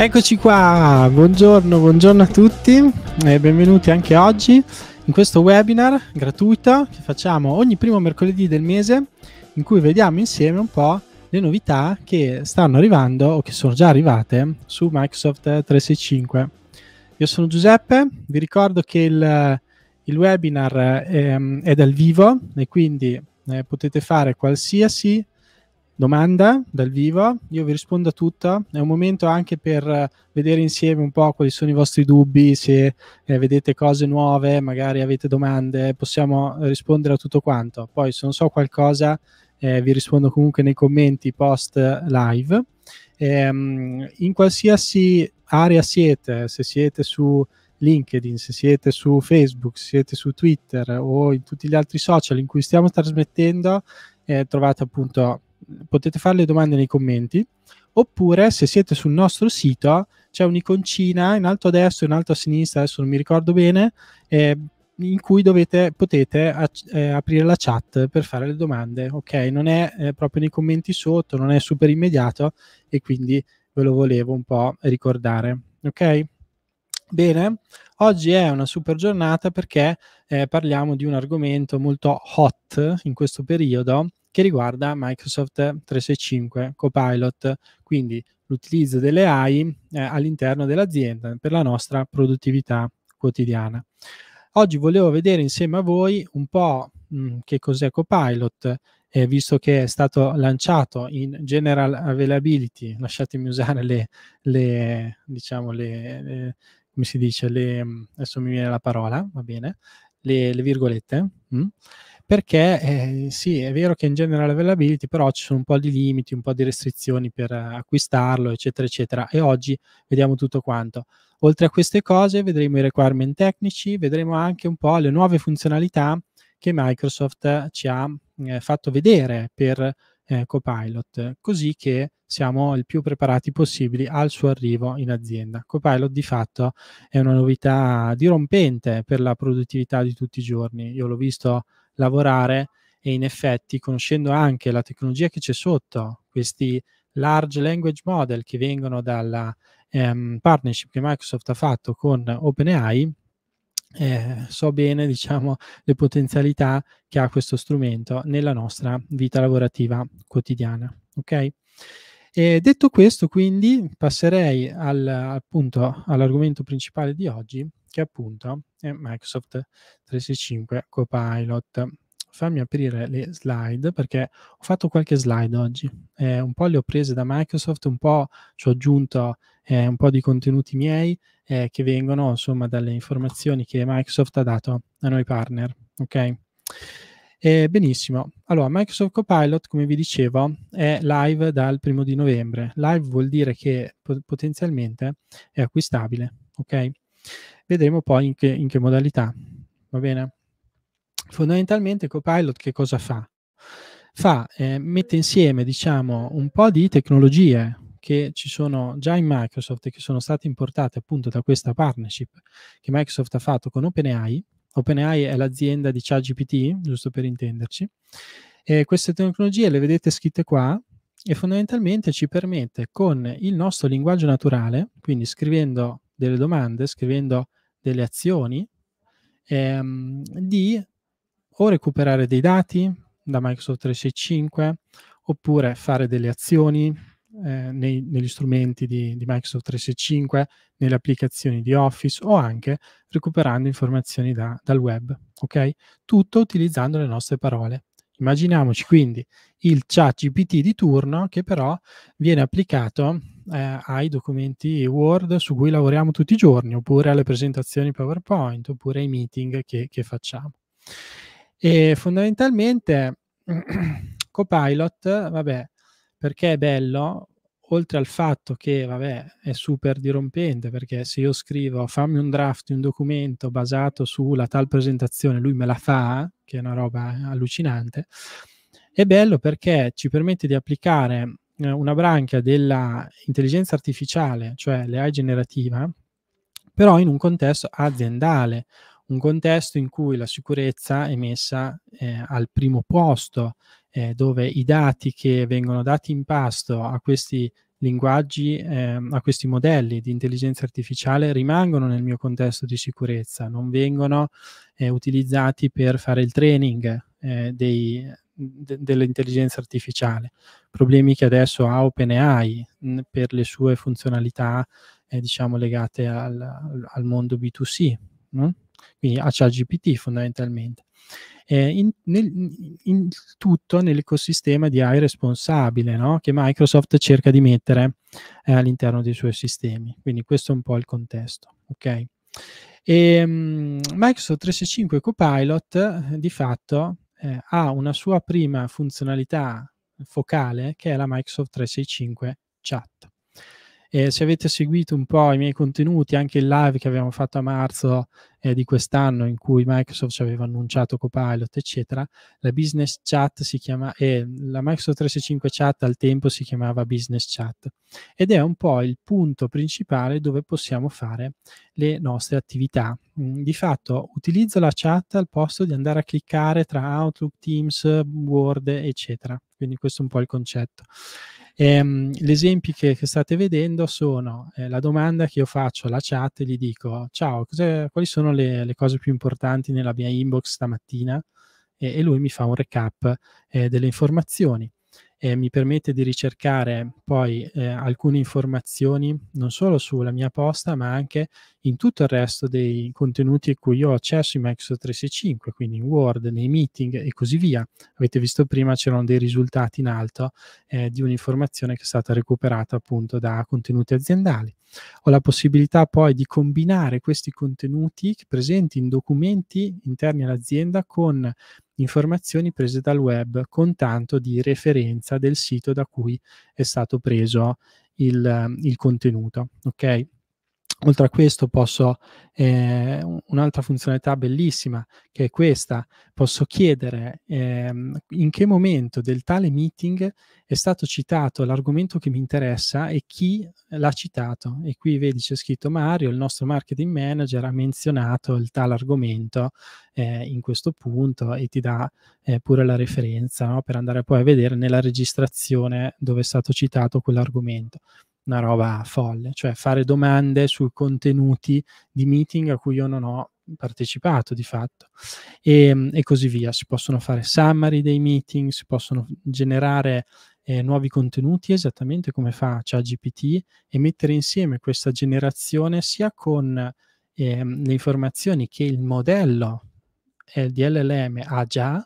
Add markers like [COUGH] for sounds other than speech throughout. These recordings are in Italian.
Eccoci qua, buongiorno, buongiorno a tutti e benvenuti anche oggi in questo webinar gratuito che facciamo ogni primo mercoledì del mese in cui vediamo insieme un po' le novità che stanno arrivando o che sono già arrivate su Microsoft 365. Io sono Giuseppe, vi ricordo che il, il webinar eh, è dal vivo e quindi eh, potete fare qualsiasi domanda dal vivo, io vi rispondo a tutto, è un momento anche per vedere insieme un po' quali sono i vostri dubbi, se eh, vedete cose nuove, magari avete domande, possiamo rispondere a tutto quanto. Poi se non so qualcosa eh, vi rispondo comunque nei commenti post live. Ehm, in qualsiasi area siete, se siete su LinkedIn, se siete su Facebook, se siete su Twitter o in tutti gli altri social in cui stiamo trasmettendo, eh, trovate appunto, potete fare le domande nei commenti oppure se siete sul nostro sito c'è un'iconcina in alto a destra, in alto a sinistra, adesso non mi ricordo bene, eh, in cui dovete, potete eh, aprire la chat per fare le domande, ok? Non è eh, proprio nei commenti sotto, non è super immediato e quindi ve lo volevo un po' ricordare, ok? Bene, oggi è una super giornata perché eh, parliamo di un argomento molto hot in questo periodo che riguarda Microsoft 365 Copilot, quindi l'utilizzo delle AI eh, all'interno dell'azienda per la nostra produttività quotidiana. Oggi volevo vedere insieme a voi un po' mh, mm, che cos'è Copilot, eh, visto che è stato lanciato in general availability, lasciatemi usare le, le diciamo, le, le, come si dice, le, mm, adesso mi viene la parola, va bene, le, virgolette, mh? Mm? perché eh, sì, è vero che in general availability però ci sono un po' di limiti, un po' di restrizioni per acquistarlo, eccetera, eccetera, e oggi vediamo tutto quanto. Oltre a queste cose vedremo i requirement tecnici, vedremo anche un po' le nuove funzionalità che Microsoft eh, ci ha eh, fatto vedere per eh, Copilot, così che siamo il più preparati possibili al suo arrivo in azienda. Copilot di fatto è una novità dirompente per la produttività di tutti i giorni. Io l'ho visto lavorare e in effetti conoscendo anche la tecnologia che c'è sotto, questi large language model che vengono dalla ehm, partnership che Microsoft ha fatto con OpenAI, eh, so bene diciamo, le potenzialità che ha questo strumento nella nostra vita lavorativa quotidiana. Okay? E detto questo, quindi passerei al, appunto, all'argomento principale di oggi, che appunto è eh, Microsoft 365 Copilot fammi aprire le slide perché ho fatto qualche slide oggi, eh, un po' le ho prese da Microsoft, un po' ci ho aggiunto eh, un po' di contenuti miei eh, che vengono insomma dalle informazioni che Microsoft ha dato a noi partner, ok? Eh, benissimo, allora Microsoft Copilot come vi dicevo è live dal primo di novembre, live vuol dire che potenzialmente è acquistabile, ok? Vedremo poi in che, in che modalità, va bene? Fondamentalmente Copilot che cosa fa? fa eh, mette insieme diciamo, un po' di tecnologie che ci sono già in Microsoft e che sono state importate appunto da questa partnership che Microsoft ha fatto con OpenAI. OpenAI è l'azienda di ChatGPT, giusto per intenderci. E queste tecnologie le vedete scritte qua e fondamentalmente ci permette con il nostro linguaggio naturale, quindi scrivendo delle domande, scrivendo delle azioni, ehm, di o recuperare dei dati da Microsoft 365 oppure fare delle azioni eh, nei, negli strumenti di, di Microsoft 365, nelle applicazioni di Office o anche recuperando informazioni da, dal web, ok? Tutto utilizzando le nostre parole. Immaginiamoci quindi il chat GPT di turno che però viene applicato eh, ai documenti Word su cui lavoriamo tutti i giorni, oppure alle presentazioni PowerPoint, oppure ai meeting che, che facciamo. E fondamentalmente [CLEARS THROAT] Copilot, vabbè, perché è bello, oltre al fatto che, vabbè, è super dirompente, perché se io scrivo fammi un draft di un documento basato sulla tal presentazione, lui me la fa, che è una roba allucinante, è bello perché ci permette di applicare eh, una branca dell'intelligenza artificiale, cioè l'AI generativa, però in un contesto aziendale, un contesto in cui la sicurezza è messa eh, al primo posto, eh, dove i dati che vengono dati in pasto a questi linguaggi, eh, a questi modelli di intelligenza artificiale rimangono nel mio contesto di sicurezza, non vengono eh, utilizzati per fare il training eh, dei, dell'intelligenza artificiale, problemi che adesso ha OpenAI mh, mm, per le sue funzionalità eh, diciamo legate al, al mondo B2C. Mh? Mm? quindi a ChatGPT fondamentalmente. Eh, in, nel, in tutto nell'ecosistema di AI responsabile no? che Microsoft cerca di mettere eh, all'interno dei suoi sistemi. Quindi questo è un po' il contesto. Okay? E, um, Microsoft 365 Copilot eh, di fatto eh, ha una sua prima funzionalità focale che è la Microsoft 365 Chat. E se avete seguito un po' i miei contenuti, anche il live che abbiamo fatto a marzo eh, di quest'anno, in cui Microsoft ci aveva annunciato Copilot, eccetera, la business chat si chiama, eh, la Microsoft 365 chat al tempo si chiamava business chat ed è un po' il punto principale dove possiamo fare le nostre attività. Mm, di fatto utilizzo la chat al posto di andare a cliccare tra Outlook, Teams, Word, eccetera. Quindi questo è un po' il concetto. Ehm, gli esempi che, che, state vedendo sono eh, la domanda che io faccio alla chat e gli dico ciao, quali sono le, le, cose più importanti nella mia inbox stamattina? E, e lui mi fa un recap eh, delle informazioni eh, mi permette di ricercare poi eh, alcune informazioni non solo sulla mia posta ma anche in tutto il resto dei contenuti a cui ho accesso in Microsoft 365, quindi in Word, nei meeting e così via. Avete visto prima c'erano dei risultati in alto eh, di un'informazione che è stata recuperata appunto da contenuti aziendali. Ho la possibilità poi di combinare questi contenuti presenti in documenti interni all'azienda con informazioni prese dal web con tanto di referenza del sito da cui è stato preso il, il contenuto. Okay? Oltre a questo posso, eh, un'altra funzionalità bellissima che è questa, posso chiedere eh, in che momento del tale meeting è stato citato l'argomento che mi interessa e chi l'ha citato. E qui vedi c'è scritto Mario, il nostro marketing manager ha menzionato il tale argomento eh, in questo punto e ti dà eh, pure la referenza no? per andare poi a vedere nella registrazione dove è stato citato quell'argomento una roba folle, cioè fare domande su contenuti di meeting a cui io non ho partecipato di fatto e, ehm, e così via. Si possono fare summary dei meeting, si possono generare eh, nuovi contenuti esattamente come fa ChatGPT e mettere insieme questa generazione sia con eh, le informazioni che il modello eh, di LLM ha già,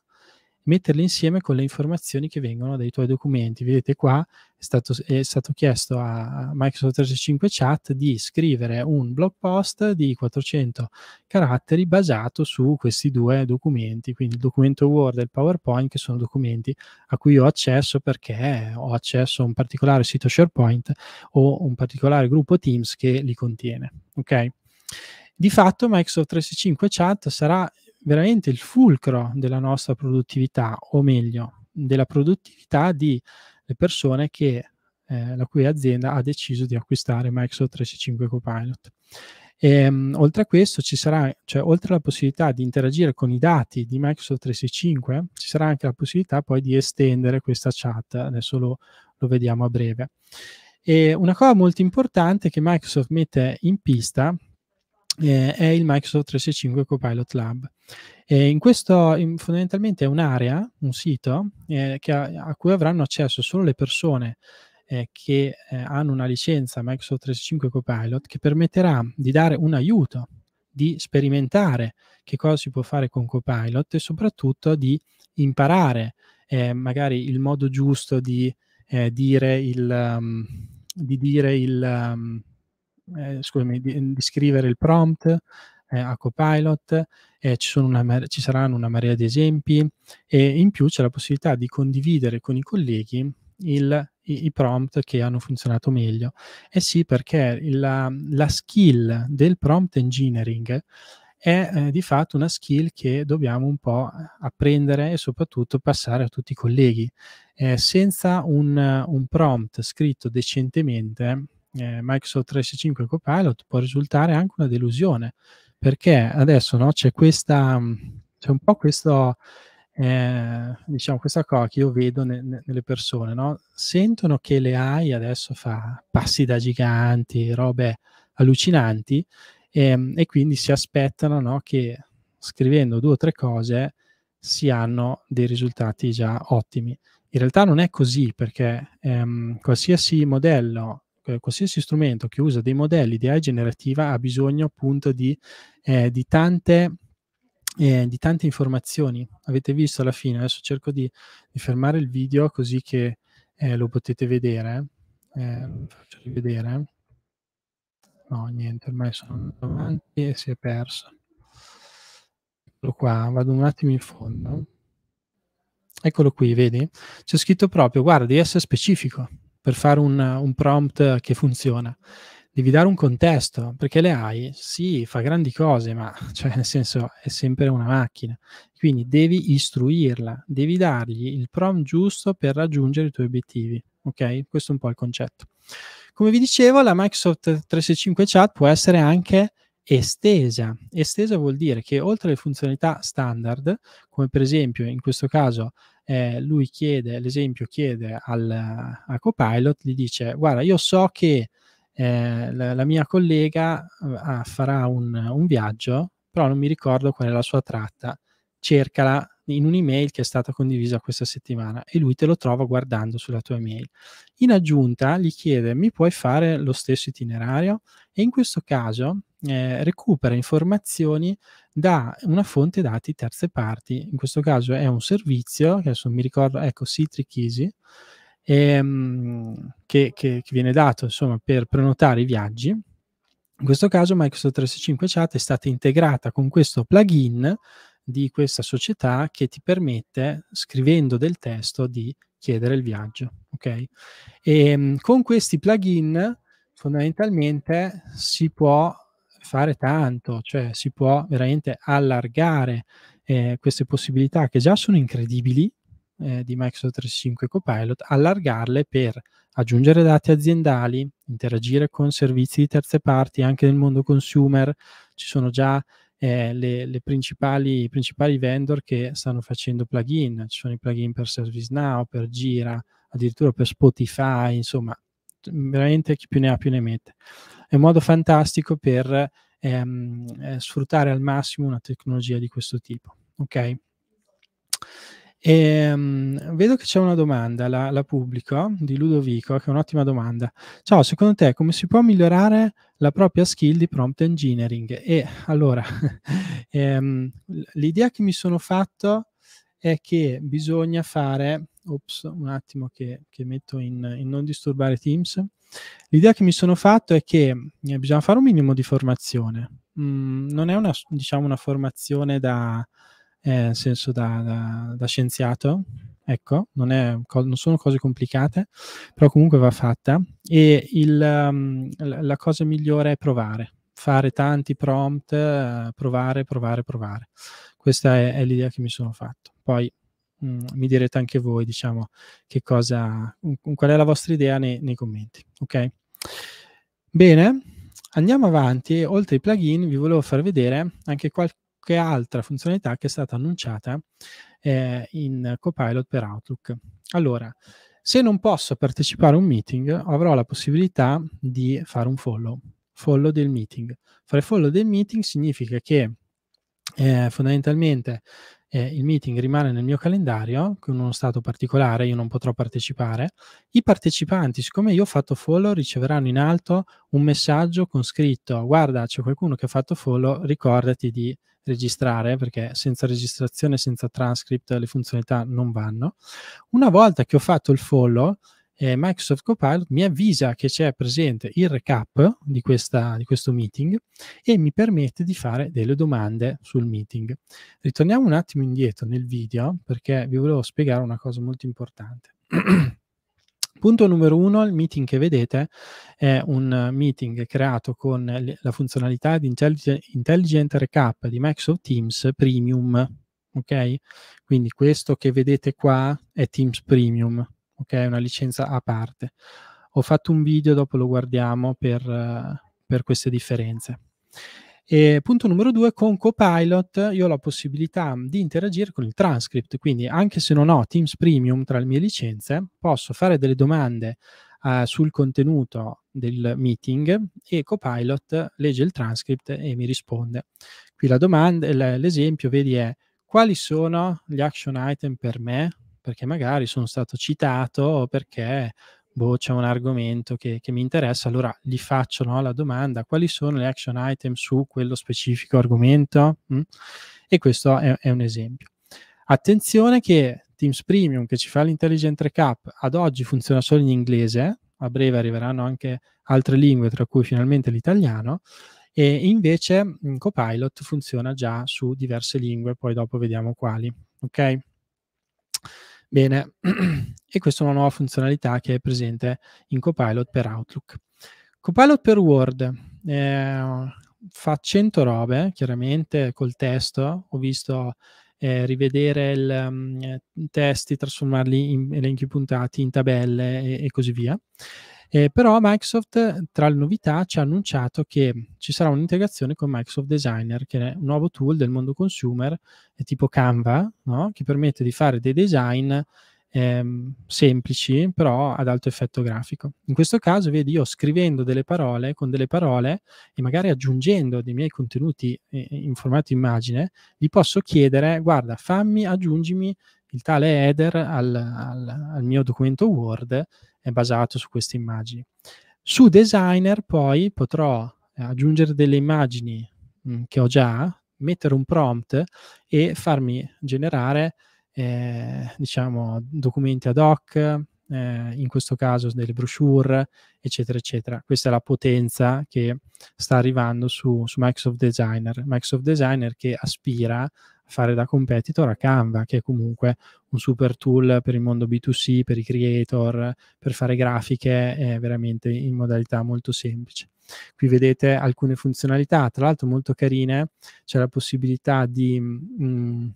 metterle insieme con le informazioni che vengono dai tuoi documenti. Vedete qua è stato, è stato chiesto a Microsoft 365 Chat di scrivere un blog post di 400 caratteri basato su questi due documenti, quindi il documento Word e il PowerPoint, che sono documenti a cui ho accesso perché ho accesso a un particolare sito SharePoint o un particolare gruppo Teams che li contiene. Ok? Di fatto Microsoft 365 Chat sarà veramente il fulcro della nostra produttività, o meglio, della produttività di persone che, eh, la cui azienda ha deciso di acquistare Microsoft 365 Copilot. E, ehm, mh, oltre a questo, ci sarà, cioè, oltre alla possibilità di interagire con i dati di Microsoft 365, ci sarà anche la possibilità poi di estendere questa chat. Adesso lo, lo vediamo a breve. E una cosa molto importante che Microsoft mette in pista eh, è il Microsoft 365 Copilot Lab. E in questo in, fondamentalmente è un'area, un sito, eh, a, a, cui avranno accesso solo le persone eh, che eh, hanno una licenza Microsoft 365 Copilot che permetterà di dare un aiuto, di sperimentare che cosa si può fare con Copilot e soprattutto di imparare eh, magari il modo giusto di eh, dire il... Um, di dire il um, eh, scusami, di, di, scrivere il prompt eh, a Copilot, eh, ci, una, ci, saranno una marea di esempi e in più c'è la possibilità di condividere con i colleghi il, i, i, prompt che hanno funzionato meglio. Eh sì, perché la, la skill del prompt engineering è eh, di fatto una skill che dobbiamo un po' apprendere e soprattutto passare a tutti i colleghi. Eh, senza un, un, prompt scritto decentemente eh, Microsoft 365 Copilot può risultare anche una delusione, perché adesso no, c'è questa, mm, c'è un po' questo, eh, diciamo, questa cosa che io vedo ne, ne, nelle persone, no? sentono che le AI adesso fa passi da giganti, robe allucinanti, e, ehm, e quindi si aspettano no, che scrivendo due o tre cose si hanno dei risultati già ottimi. In realtà non è così perché ehm, qualsiasi modello eh, qualsiasi strumento che usa dei modelli di AI generativa ha bisogno appunto di, eh, di, tante, eh, di tante, informazioni. Avete visto alla fine, adesso cerco di, di fermare il video così che eh, lo potete vedere. Eh, lo faccio rivedere. No, niente, ormai sono davanti e si è perso. Eccolo qua, vado un attimo in fondo. Eccolo qui, vedi? C'è scritto proprio, guarda, devi essere specifico, per fare un, un prompt che funziona devi dare un contesto, perché le AI, sì, fa grandi cose, ma [LAUGHS] cioè, nel senso è sempre una macchina. Quindi devi istruirla, devi dargli il prompt giusto per raggiungere i tuoi obiettivi. Ok? Questo è un po' il concetto. Come vi dicevo, la Microsoft 365 Chat può essere anche estesa. Estesa vuol dire che oltre alle funzionalità standard, come per esempio in questo caso eh, lui chiede, l'esempio chiede al, a Copilot, gli dice guarda io so che eh, la, la, mia collega ah, farà un, un viaggio, però non mi ricordo qual è la sua tratta, cercala in un'email che è stata condivisa questa settimana e lui te lo trova guardando sulla tua email. In aggiunta gli chiede mi puoi fare lo stesso itinerario? E in questo caso eh, recupera informazioni da una fonte dati terze parti, in questo caso è un servizio, che adesso mi ricordo, ecco, Citric Easy, ehm, che, che, che, viene dato insomma, per prenotare i viaggi. In questo caso Microsoft 365 Chat è stata integrata con questo plugin di questa società che ti permette, scrivendo del testo, di chiedere il viaggio. Okay? E, ehm, con questi plugin fondamentalmente si può fare tanto, cioè si può veramente allargare eh, queste possibilità che già sono incredibili eh, di Microsoft 35 Copilot, allargarle per aggiungere dati aziendali, interagire con servizi di terze parti anche nel mondo consumer, ci sono già eh, le, le principali, i principali vendor che stanno facendo plugin, ci sono i plugin per ServiceNow, per Gira, addirittura per Spotify, insomma, veramente chi più ne ha più ne mette è un modo fantastico per ehm, eh, sfruttare al massimo una tecnologia di questo tipo. Ok? E, um, vedo che c'è una domanda, la, la, pubblico, di Ludovico, che è un'ottima domanda. Ciao, secondo te come si può migliorare la propria skill di prompt engineering? E allora, um, [LAUGHS] l'idea che mi sono fatto è che bisogna fare, ops, un attimo che, che metto in, in non disturbare Teams, L'idea che mi sono fatto è che eh, bisogna fare un minimo di formazione. Mm, non è una, diciamo, una formazione da, eh, senso da, da, da, scienziato, ecco, non, è, non, sono cose complicate, però comunque va fatta. E il, um, la cosa migliore è provare, fare tanti prompt, eh, provare, provare, provare. Questa è, è l'idea che mi sono fatto. Poi Mm, mi direte anche voi, diciamo, che cosa, un, qual è la vostra idea nei, nei commenti. Ok? Bene, andiamo avanti. Oltre ai plugin, vi volevo far vedere anche qualche altra funzionalità che è stata annunciata eh, in Copilot per Outlook. Allora, se non posso partecipare a un meeting, avrò la possibilità di fare un follow, follow del meeting. Fare follow del meeting significa che eh, fondamentalmente eh, il meeting rimane nel mio calendario, con uno stato particolare, io non potrò partecipare. I partecipanti, siccome io ho fatto follow, riceveranno in alto un messaggio con scritto guarda c'è qualcuno che ha fatto follow, ricordati di registrare perché senza registrazione, senza transcript le funzionalità non vanno. Una volta che ho fatto il follow, eh, Microsoft Copilot mi avvisa che c'è presente il recap di, questa, di questo meeting e mi permette di fare delle domande sul meeting. Ritorniamo un attimo indietro nel video perché vi volevo spiegare una cosa molto importante. [CLEARS THROAT] Punto numero uno, il meeting che vedete è un meeting creato con la funzionalità di Intelligent Recap di Microsoft Teams Premium, ok? Quindi questo che vedete qua è Teams Premium, ok? Una licenza a parte. Ho fatto un video, dopo lo guardiamo per, eh, per queste differenze. E punto numero due, con Copilot io ho la possibilità di interagire con il transcript, quindi anche se non ho Teams Premium tra le mie licenze, posso fare delle domande eh, sul contenuto del meeting e Copilot legge il transcript e mi risponde. Qui la domanda, l'esempio, vedi, è quali sono gli action item per me perché magari sono stato citato o perché boh, c'è un argomento che, che mi interessa, allora gli faccio no, la domanda quali sono le action item su quello specifico argomento? Mm? E questo è, è un esempio. Attenzione che Teams Premium che ci fa l'Intelligent Recap ad oggi funziona solo in inglese, a breve arriveranno anche altre lingue, tra cui finalmente l'italiano, e invece in Copilot funziona già su diverse lingue, poi dopo vediamo quali. Ok? Bene, [CLEARS THROAT] e questa è una nuova funzionalità che è presente in Copilot per Outlook. Copilot per Word eh, fa 100 robe, chiaramente col testo, ho visto eh, rivedere i um, mm, testi, trasformarli in elenchi puntati, in tabelle e, e così via. Eh, però Microsoft, tra le novità, ci ha annunciato che ci sarà un'integrazione con Microsoft Designer, che è un nuovo tool del mondo consumer, tipo Canva, no? che permette di fare dei design ehm, semplici, però ad alto effetto grafico. In questo caso, vedi, io scrivendo delle parole, con delle parole, e magari aggiungendo dei miei contenuti eh, in formato immagine, gli posso chiedere, guarda, fammi, aggiungimi il tale header al, al, al mio documento Word è basato su queste immagini. Su Designer poi potrò eh, aggiungere delle immagini mh, mm, che ho già, mettere un prompt e farmi generare eh, diciamo documenti ad hoc, eh, in questo caso delle brochure, eccetera, eccetera. Questa è la potenza che sta arrivando su, su Microsoft Designer. Microsoft Designer che aspira fare da competitor a Canva, che è comunque un super tool per il mondo B2C, per i creator, per fare grafiche, eh, veramente in modalità molto semplice. Qui vedete alcune funzionalità, tra l'altro molto carine, c'è la possibilità di, mh, mm,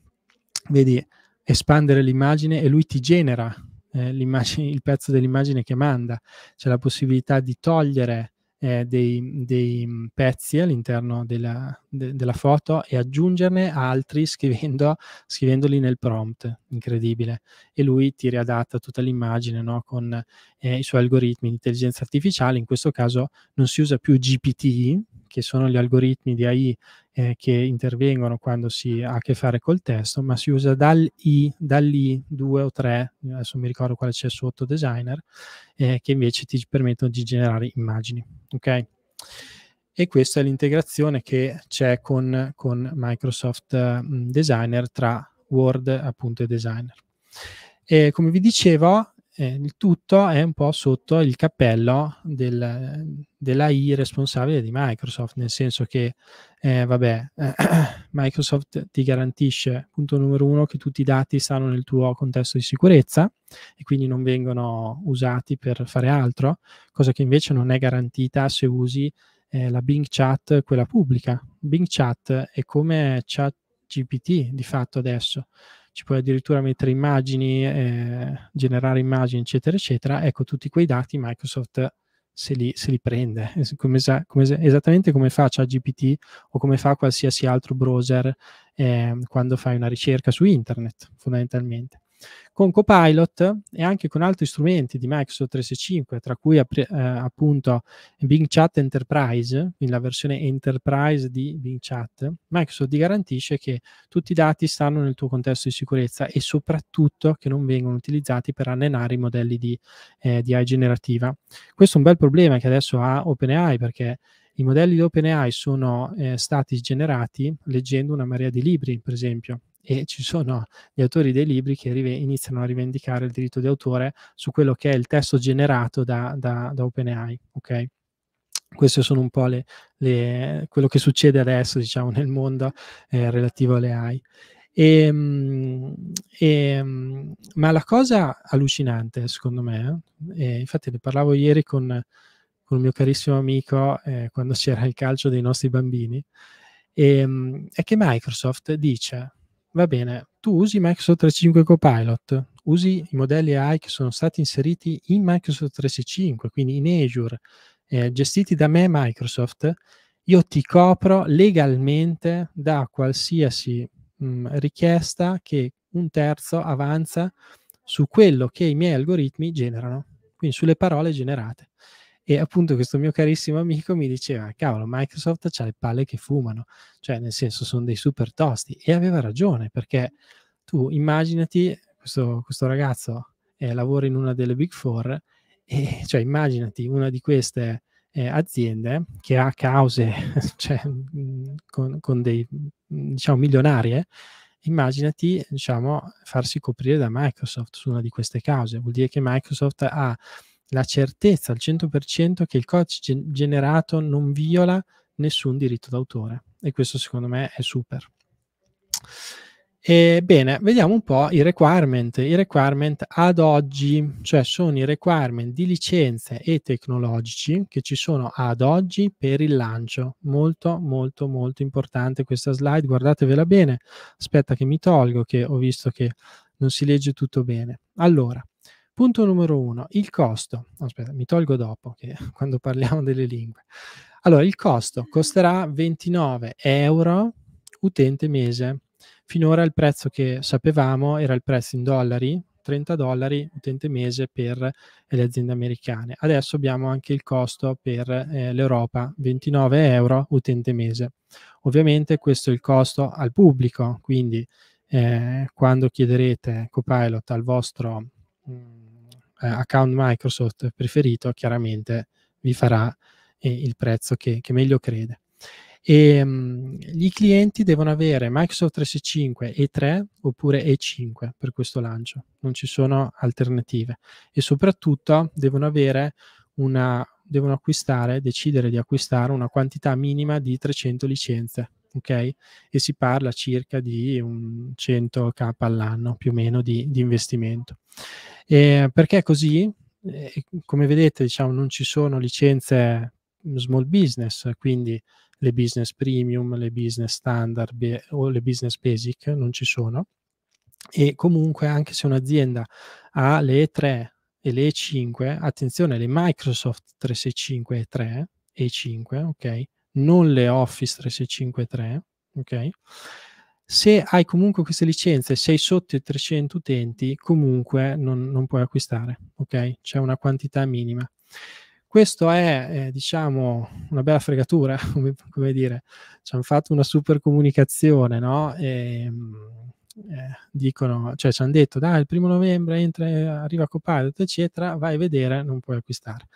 vedi, espandere l'immagine e lui ti genera eh, il pezzo dell'immagine che manda, c'è la possibilità di togliere eh, dei, dei, mm, pezzi all'interno della, de, della, foto e aggiungerne altri scrivendo, [LAUGHS] scrivendoli nel prompt, incredibile. E lui ti riadatta tutta l'immagine no? con eh, i suoi algoritmi di intelligenza artificiale, in questo caso non si usa più GPT, che sono gli algoritmi di AI eh, che intervengono quando si ha a che fare col testo, ma si usa dall'I, dall'I 2 o 3, adesso mi ricordo quale c'è sotto Designer, eh, che invece ti permettono di generare immagini. Okay? E questa è l'integrazione che c'è con, con Microsoft mm, Designer tra Word appunto e Designer. E come vi dicevo, eh, il tutto è un po' sotto il cappello del, dell'AI responsabile di Microsoft, nel senso che, eh, vabbè, eh, [CLEARS THROAT] Microsoft ti garantisce, punto numero uno, che tutti i dati stanno nel tuo contesto di sicurezza e quindi non vengono usati per fare altro, cosa che invece non è garantita se usi eh, la Bing Chat, quella pubblica. Bing Chat è come Chat GPT di fatto adesso ci puoi addirittura mettere immagini, eh, generare immagini, eccetera, eccetera. Ecco, tutti quei dati Microsoft se li, se li prende, eh, come, come, esattamente come fa ChatGPT o come fa qualsiasi altro browser eh, quando fai una ricerca su internet, fondamentalmente. Con Copilot e anche con altri strumenti di Microsoft 365, tra cui eh, appunto Bing Chat Enterprise, quindi la versione Enterprise di Bing Chat, Microsoft ti garantisce che tutti i dati stanno nel tuo contesto di sicurezza e soprattutto che non vengono utilizzati per allenare i modelli di, eh, di AI generativa. Questo è un bel problema che adesso ha OpenAI perché i modelli di OpenAI sono eh, stati generati leggendo una marea di libri, per esempio, e ci sono gli autori dei libri che rive- iniziano a rivendicare il diritto di autore su quello che è il testo generato da, da, da OpenAI. Okay? Questo sono un po' le, le, quello che succede adesso diciamo, nel mondo eh, relativo alle AI. E, ehm, e, ehm, ma la cosa allucinante, secondo me, eh, infatti ne parlavo ieri con, con un mio carissimo amico eh, quando c'era il calcio dei nostri bambini, e, ehm, è che Microsoft dice va bene, tu usi Microsoft 365 Copilot, usi i modelli AI che sono stati inseriti in Microsoft 365, quindi in Azure, eh, gestiti da me Microsoft, io ti copro legalmente da qualsiasi mh, mm, richiesta che un terzo avanza su quello che i miei algoritmi generano, quindi sulle parole generate. E appunto questo mio carissimo amico mi diceva, cavolo, Microsoft ha le palle che fumano, cioè nel senso sono dei super tosti. E aveva ragione, perché tu immaginati questo, questo ragazzo eh, lavora in una delle Big Four, e, cioè immaginati una di queste eh, aziende che ha cause [LAUGHS] cioè, con, con, dei diciamo milionarie eh, immaginati diciamo farsi coprire da Microsoft su una di queste cause vuol dire che Microsoft ha la certezza al 100% che il codice generato non viola nessun diritto d'autore. E questo secondo me è super. E bene, vediamo un po' i requirement. I requirement ad oggi, cioè sono i requirement di licenze e tecnologici che ci sono ad oggi per il lancio. Molto, molto, molto importante questa slide, guardatevela bene. Aspetta che mi tolgo che ho visto che non si legge tutto bene. Allora, Punto numero uno, il costo. Aspetta, mi tolgo dopo, che, [LAUGHS] quando parliamo delle lingue. Allora, il costo costerà 29 euro utente mese. Finora il prezzo che sapevamo era il prezzo in dollari, 30 dollari utente mese per eh, le aziende americane. Adesso abbiamo anche il costo per eh, l'Europa, 29 euro utente mese. Ovviamente questo è il costo al pubblico, quindi eh, quando chiederete Copilot al vostro mh, mm, eh, account Microsoft preferito, chiaramente vi farà eh, il prezzo che, che, meglio crede. E, mh, I clienti devono avere Microsoft 365 E3 oppure E5 per questo lancio, non ci sono alternative e soprattutto devono avere una, devono acquistare, decidere di acquistare una quantità minima di 300 licenze, ok? E si parla circa di un 100k all'anno più o meno di, di investimento. Eh, perché così, eh, come vedete, diciamo, non ci sono licenze small business, quindi le business premium, le business standard be- o le business basic non ci sono. E comunque, anche se un'azienda ha le e 3 e le e 5 attenzione, le Microsoft 365 e 3 e 5, ok? Non le Office 365 e 3, ok? se hai comunque queste licenze, sei sotto i 300 utenti, comunque non, non puoi acquistare, ok? C'è una quantità minima. Questo è, eh, diciamo, una bella fregatura, [LAUGHS] come, come, dire. Ci hanno fatto una super comunicazione, no? E, ehm, eh, dicono, cioè ci hanno detto, dai, il primo novembre entra, arriva Copilot, eccetera, vai a vedere, non puoi acquistare.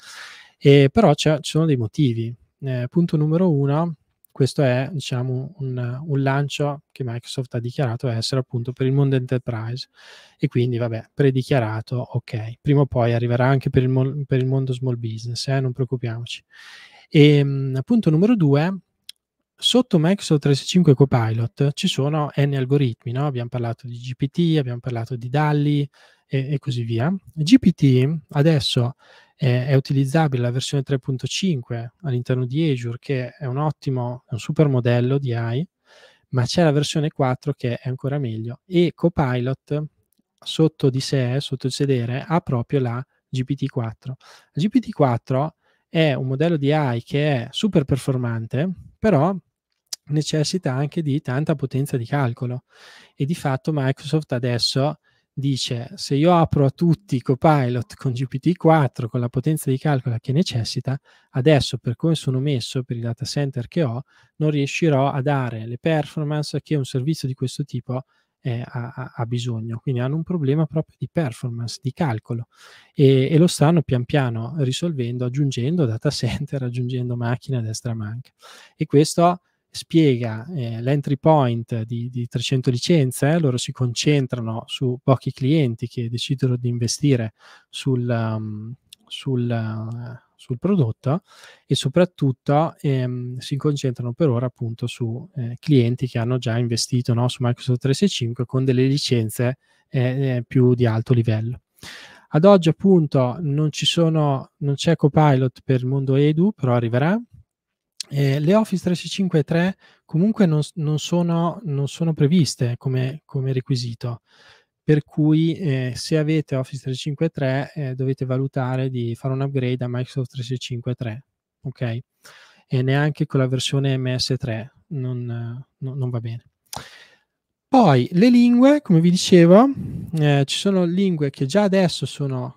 E, però ci sono dei motivi. Eh, punto numero uno, questo è diciamo, un, un, lancio che Microsoft ha dichiarato essere appunto per il mondo enterprise e quindi vabbè, predichiarato, ok, prima o poi arriverà anche per il, per il mondo small business, eh, non preoccupiamoci. E, ehm, punto numero due, sotto Microsoft 365 Copilot ci sono n algoritmi, no? abbiamo parlato di GPT, abbiamo parlato di DALI e, e così via. GPT adesso è, è utilizzabile la versione 3.5 all'interno di Azure, che è un ottimo, è un super modello di AI, ma c'è la versione 4 che è ancora meglio e Copilot sotto di sé, sotto il sedere, ha proprio la GPT-4. La GPT-4 è un modello di AI che è super performante, però necessita anche di tanta potenza di calcolo e di fatto Microsoft adesso dice se io apro a tutti Copilot con GPT-4 con la potenza di calcolo che necessita, adesso per come sono messo per i data center che ho, non riuscirò a dare le performance che un servizio di questo tipo eh, ha, ha, bisogno. Quindi hanno un problema proprio di performance, di calcolo e, e lo stanno pian piano risolvendo aggiungendo data center, [LAUGHS] aggiungendo macchine a destra manca. E questo spiega eh, l'entry point di, di 300 licenze, eh, loro si concentrano su pochi clienti che decidono di investire sul, um, sul, uh, sul prodotto e soprattutto ehm, si concentrano per ora appunto su eh, clienti che hanno già investito no, su Microsoft 365 con delle licenze eh, eh, più di alto livello. Ad oggi appunto non, ci sono, non c'è copilot per il mondo Edu, però arriverà, eh, le Office 365 comunque non, non, sono, non sono, previste come, come, requisito, per cui eh, se avete Office 353 eh, dovete valutare di fare un upgrade a Microsoft 353, ok? E neanche con la versione MS3 non, non va bene. Poi le lingue, come vi dicevo, eh, ci sono lingue che già adesso sono...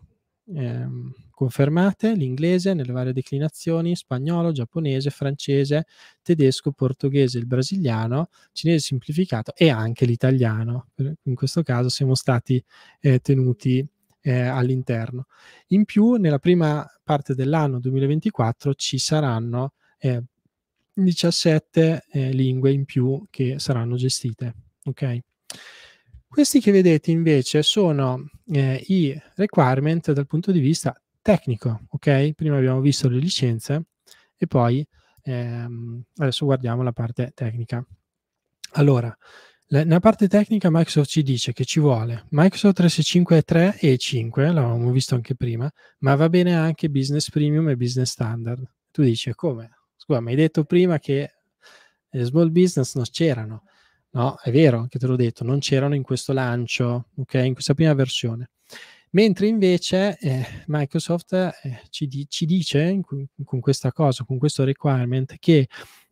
Ehm, confermate l'inglese nelle varie declinazioni, spagnolo, giapponese, francese, tedesco, portoghese, il brasiliano, cinese semplificato e anche l'italiano. In questo caso siamo stati eh, tenuti eh, all'interno. In più, nella prima parte dell'anno 2024 ci saranno eh, 17 eh, lingue in più che saranno gestite. Ok? Questi che vedete invece sono eh, i requirement dal punto di vista tecnico, ok? Prima abbiamo visto le licenze e poi ehm, adesso guardiamo la parte tecnica. Allora, la, nella parte tecnica Microsoft ci dice che ci vuole Microsoft 365 e 5, l'avevamo visto anche prima, ma va bene anche Business Premium e Business Standard. Tu dici, come? Scusa, mi hai detto prima che le eh, small business non c'erano. No, è vero che te l'ho detto, non c'erano in questo lancio, ok? In questa prima versione. Mentre invece eh, Microsoft eh, ci, di, ci, dice cu- con questa cosa, con questo requirement, che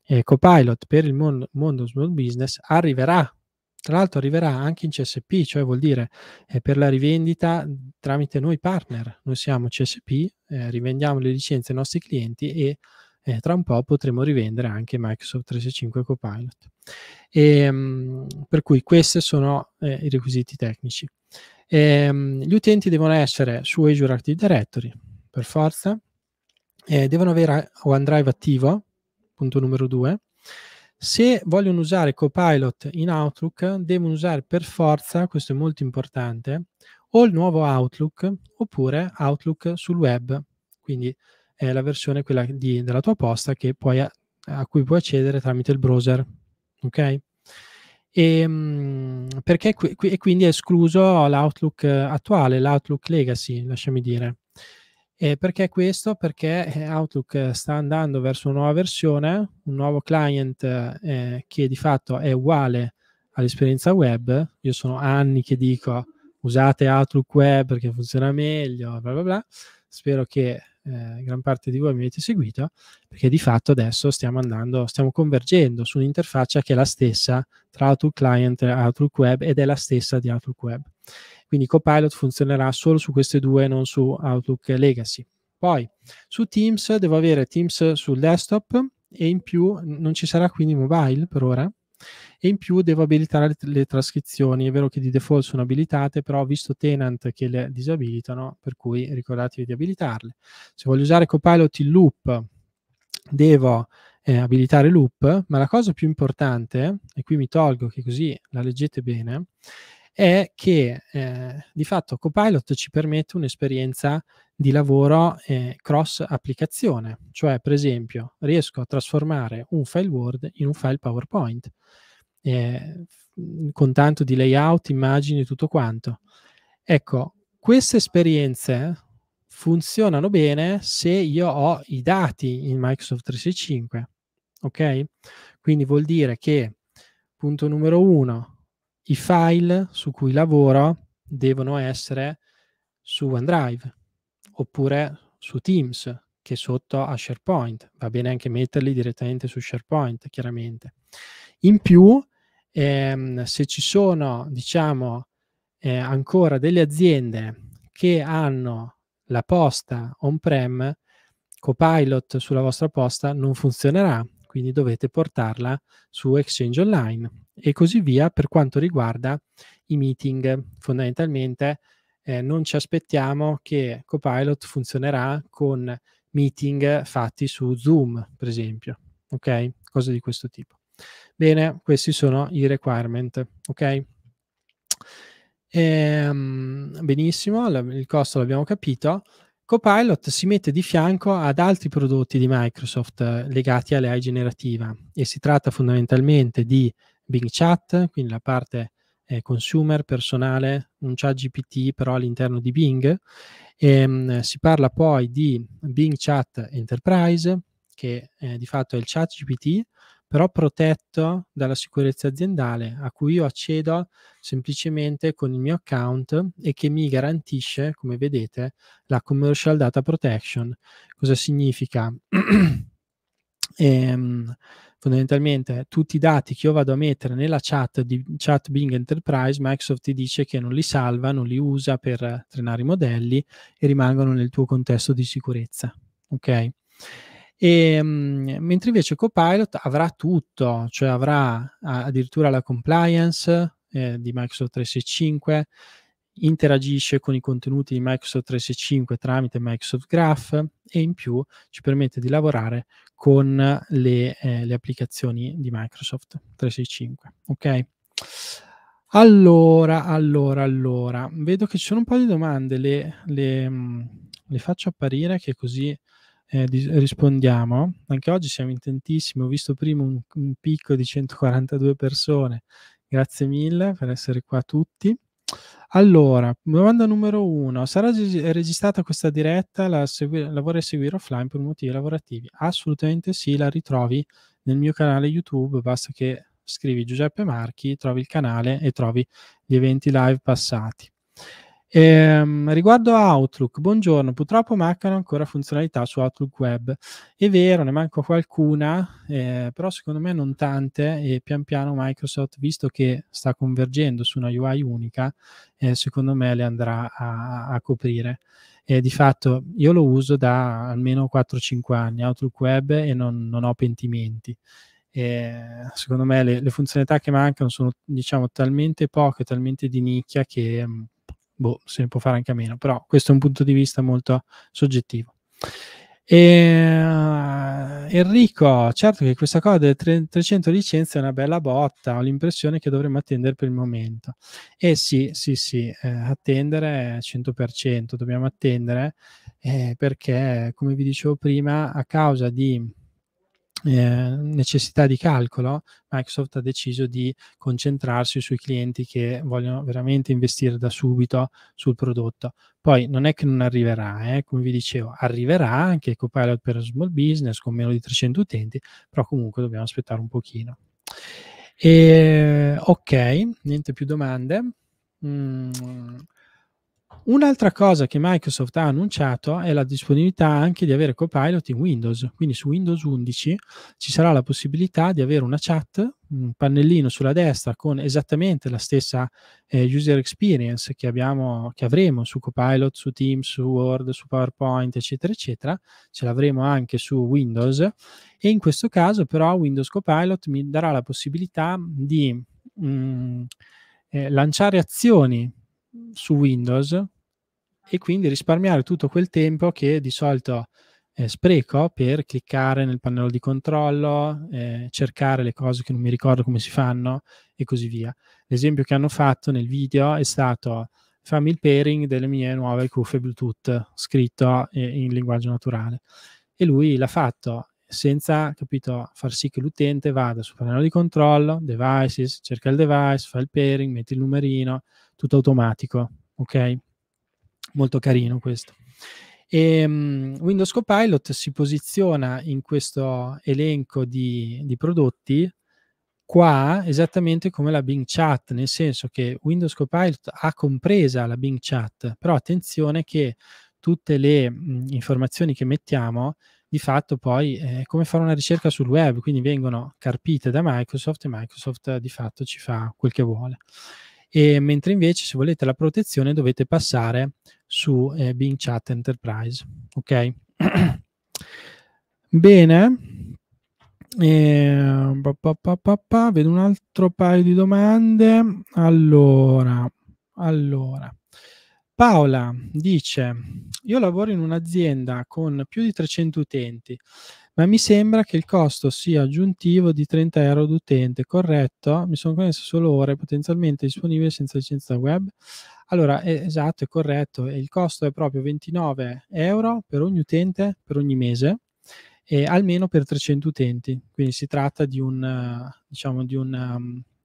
eh, Copilot per il mon- mondo small business arriverà. Tra l'altro arriverà anche in CSP, cioè vuol dire eh, per la rivendita tramite noi partner. Noi siamo CSP, eh, rivendiamo le licenze ai nostri clienti e eh, tra un po' potremo rivendere anche Microsoft 365 Copilot. E, ehm, mh, per cui questi sono eh, i requisiti tecnici. Ehm, gli utenti devono essere su Azure Active Directory, per forza, eh, devono avere OneDrive attivo, punto numero 2. Se vogliono usare Copilot in Outlook, devono usare per forza, questo è molto importante, o il nuovo Outlook oppure Outlook sul web, quindi è la versione quella di, della tua posta che puoi, a cui puoi accedere tramite il browser. Ok? E, ehm, perché e quindi è escluso l'Outlook eh, attuale, l'Outlook Legacy, lasciami dire. E perché questo? Perché eh, Outlook eh, sta andando verso una nuova versione, un nuovo client eh, che di fatto è uguale all'esperienza web. Io sono anni che dico usate Outlook Web perché funziona meglio, bla bla bla. Spero che eh, gran parte di voi mi avete seguito, perché di fatto adesso stiamo andando, stiamo convergendo su un'interfaccia che è la stessa tra Outlook Client e Outlook Web ed è la stessa di Outlook Web. Quindi Copilot funzionerà solo su queste due, non su Outlook Legacy. Poi su Teams devo avere Teams sul desktop e in più non ci sarà quindi mobile per ora, e in più devo abilitare le, le trascrizioni. È vero che di default sono abilitate, però ho visto tenant che le disabilitano, per cui ricordatevi di abilitarle. Se voglio usare Copilot in loop, devo eh, abilitare loop, ma la cosa più importante, e qui mi tolgo che così la leggete bene, è che eh, di fatto Copilot ci permette un'esperienza di lavoro eh, cross applicazione, cioè per esempio riesco a trasformare un file Word in un file PowerPoint eh, con tanto di layout, immagini, e tutto quanto. Ecco, queste esperienze funzionano bene se io ho i dati in Microsoft 365, ok? Quindi vuol dire che, punto numero uno, i file su cui lavoro devono essere su OneDrive, oppure su Teams che è sotto a SharePoint. Va bene anche metterli direttamente su SharePoint, chiaramente. In più, ehm, se ci sono, diciamo, eh, ancora delle aziende che hanno la posta on-prem, Copilot sulla vostra posta non funzionerà, quindi dovete portarla su Exchange Online e così via per quanto riguarda i meeting. Fondamentalmente eh, non ci aspettiamo che Copilot funzionerà con meeting fatti su Zoom, per esempio, ok? Cose di questo tipo. Bene, questi sono i requirement, ok? Ehm, benissimo, il costo l'abbiamo capito. Copilot si mette di fianco ad altri prodotti di Microsoft eh, legati all'AI generativa e si tratta fondamentalmente di Bing Chat, quindi la parte eh, consumer, personale, un chat GPT però all'interno di Bing. E, ehm, mh, si parla poi di Bing Chat Enterprise, che eh, di fatto è il chat GPT, però protetto dalla sicurezza aziendale a cui io accedo semplicemente con il mio account e che mi garantisce, come vedete, la commercial data protection. Cosa significa? e, [CLEARS THROAT] ehm, fondamentalmente eh, tutti i dati che io vado a mettere nella chat di chat Bing Enterprise, Microsoft ti dice che non li salva, non li usa per trainare i modelli e rimangono nel tuo contesto di sicurezza. Ok? E, ehm, mentre invece Copilot avrà tutto, cioè avrà addirittura la compliance eh, di Microsoft 365, interagisce con i contenuti di Microsoft 365 tramite Microsoft Graph e in più ci permette di lavorare con le, eh, le applicazioni di Microsoft 365. Ok? Allora, allora, allora, vedo che ci sono un po' di domande, le, le, mm, le faccio apparire che così eh, rispondiamo. Anche oggi siamo in tantissimi, ho visto prima un, un picco di 142 persone, grazie mille per essere qua tutti. Allora, domanda numero uno. Sarà registrata questa diretta? La, segui- la vorrei seguire offline per motivi lavorativi? Assolutamente sì, la ritrovi nel mio canale YouTube. Basta che scrivi Giuseppe Marchi, trovi il canale e trovi gli eventi live passati. Ehm, riguardo a Outlook, buongiorno, purtroppo mancano ancora funzionalità su Outlook Web. È vero, ne manca qualcuna, eh, però secondo me non tante e pian piano Microsoft, visto che sta convergendo su una UI unica, eh, secondo me le andrà a, a coprire. Eh, di fatto io lo uso da almeno 4-5 anni, Outlook Web, e non, non ho pentimenti. Eh, secondo me le, le, funzionalità che mancano sono diciamo talmente poche, talmente di nicchia che mh, mm, boh, se ne può fare anche a meno, però questo è un punto di vista molto soggettivo. E, uh, Enrico, certo che questa cosa delle 300 licenze è una bella botta, ho l'impressione che dovremmo attendere per il momento. eh sì, sì, sì, eh, attendere 100%, dobbiamo attendere eh, perché, come vi dicevo prima, a causa di Ehm, necessità di calcolo, Microsoft ha deciso di concentrarsi sui clienti che vogliono veramente investire da subito sul prodotto. Poi non è che non arriverà, eh, come vi dicevo, arriverà anche Copilot per small business con meno di 300 utenti, però comunque dobbiamo aspettare un pochino. E, ok, niente più domande. Mm, Un'altra cosa che Microsoft ha annunciato è la disponibilità anche di avere Copilot in Windows, quindi su Windows 11 ci sarà la possibilità di avere una chat, un pannellino sulla destra con esattamente la stessa eh, user experience che, abbiamo, che avremo su Copilot, su Teams, su Word, su PowerPoint, eccetera, eccetera, ce l'avremo anche su Windows e in questo caso però Windows Copilot mi darà la possibilità di mh, mm, eh, lanciare azioni su Windows e quindi risparmiare tutto quel tempo che di solito eh, spreco per cliccare nel pannello di controllo, eh, cercare le cose che non mi ricordo come si fanno e così via. L'esempio che hanno fatto nel video è stato fammi il pairing delle mie nuove cuffie Bluetooth scritto eh, in linguaggio naturale. E lui l'ha fatto senza capito, far sì che l'utente vada sul pannello di controllo, devices, cerca il device, fa il pairing, metti il numerino, tutto automatico, ok? Molto carino questo. E, um, Windows Copilot si posiziona in questo elenco di, di prodotti qua esattamente come la Bing Chat, nel senso che Windows Copilot ha compresa la Bing Chat, però attenzione che tutte le mh, informazioni che mettiamo di fatto poi è come fare una ricerca sul web, quindi vengono carpite da Microsoft e Microsoft di fatto ci fa quel che vuole e mentre invece se volete la protezione dovete passare su eh, Bing Chat Enterprise. Ok? [CLEARS THROAT] Bene. E, ehm, pa, pa, pa, vedo un altro paio di domande. Allora, allora. Paola dice, io lavoro in un'azienda con più di 300 utenti ma mi sembra che il costo sia aggiuntivo di 30 euro d'utente, corretto? Mi sono connesso solo ore, potenzialmente disponibile senza licenza web. Allora, è, esatto, è corretto, il costo è proprio 29 euro per ogni utente per ogni mese e almeno per 300 utenti, quindi si tratta di un, diciamo, di un,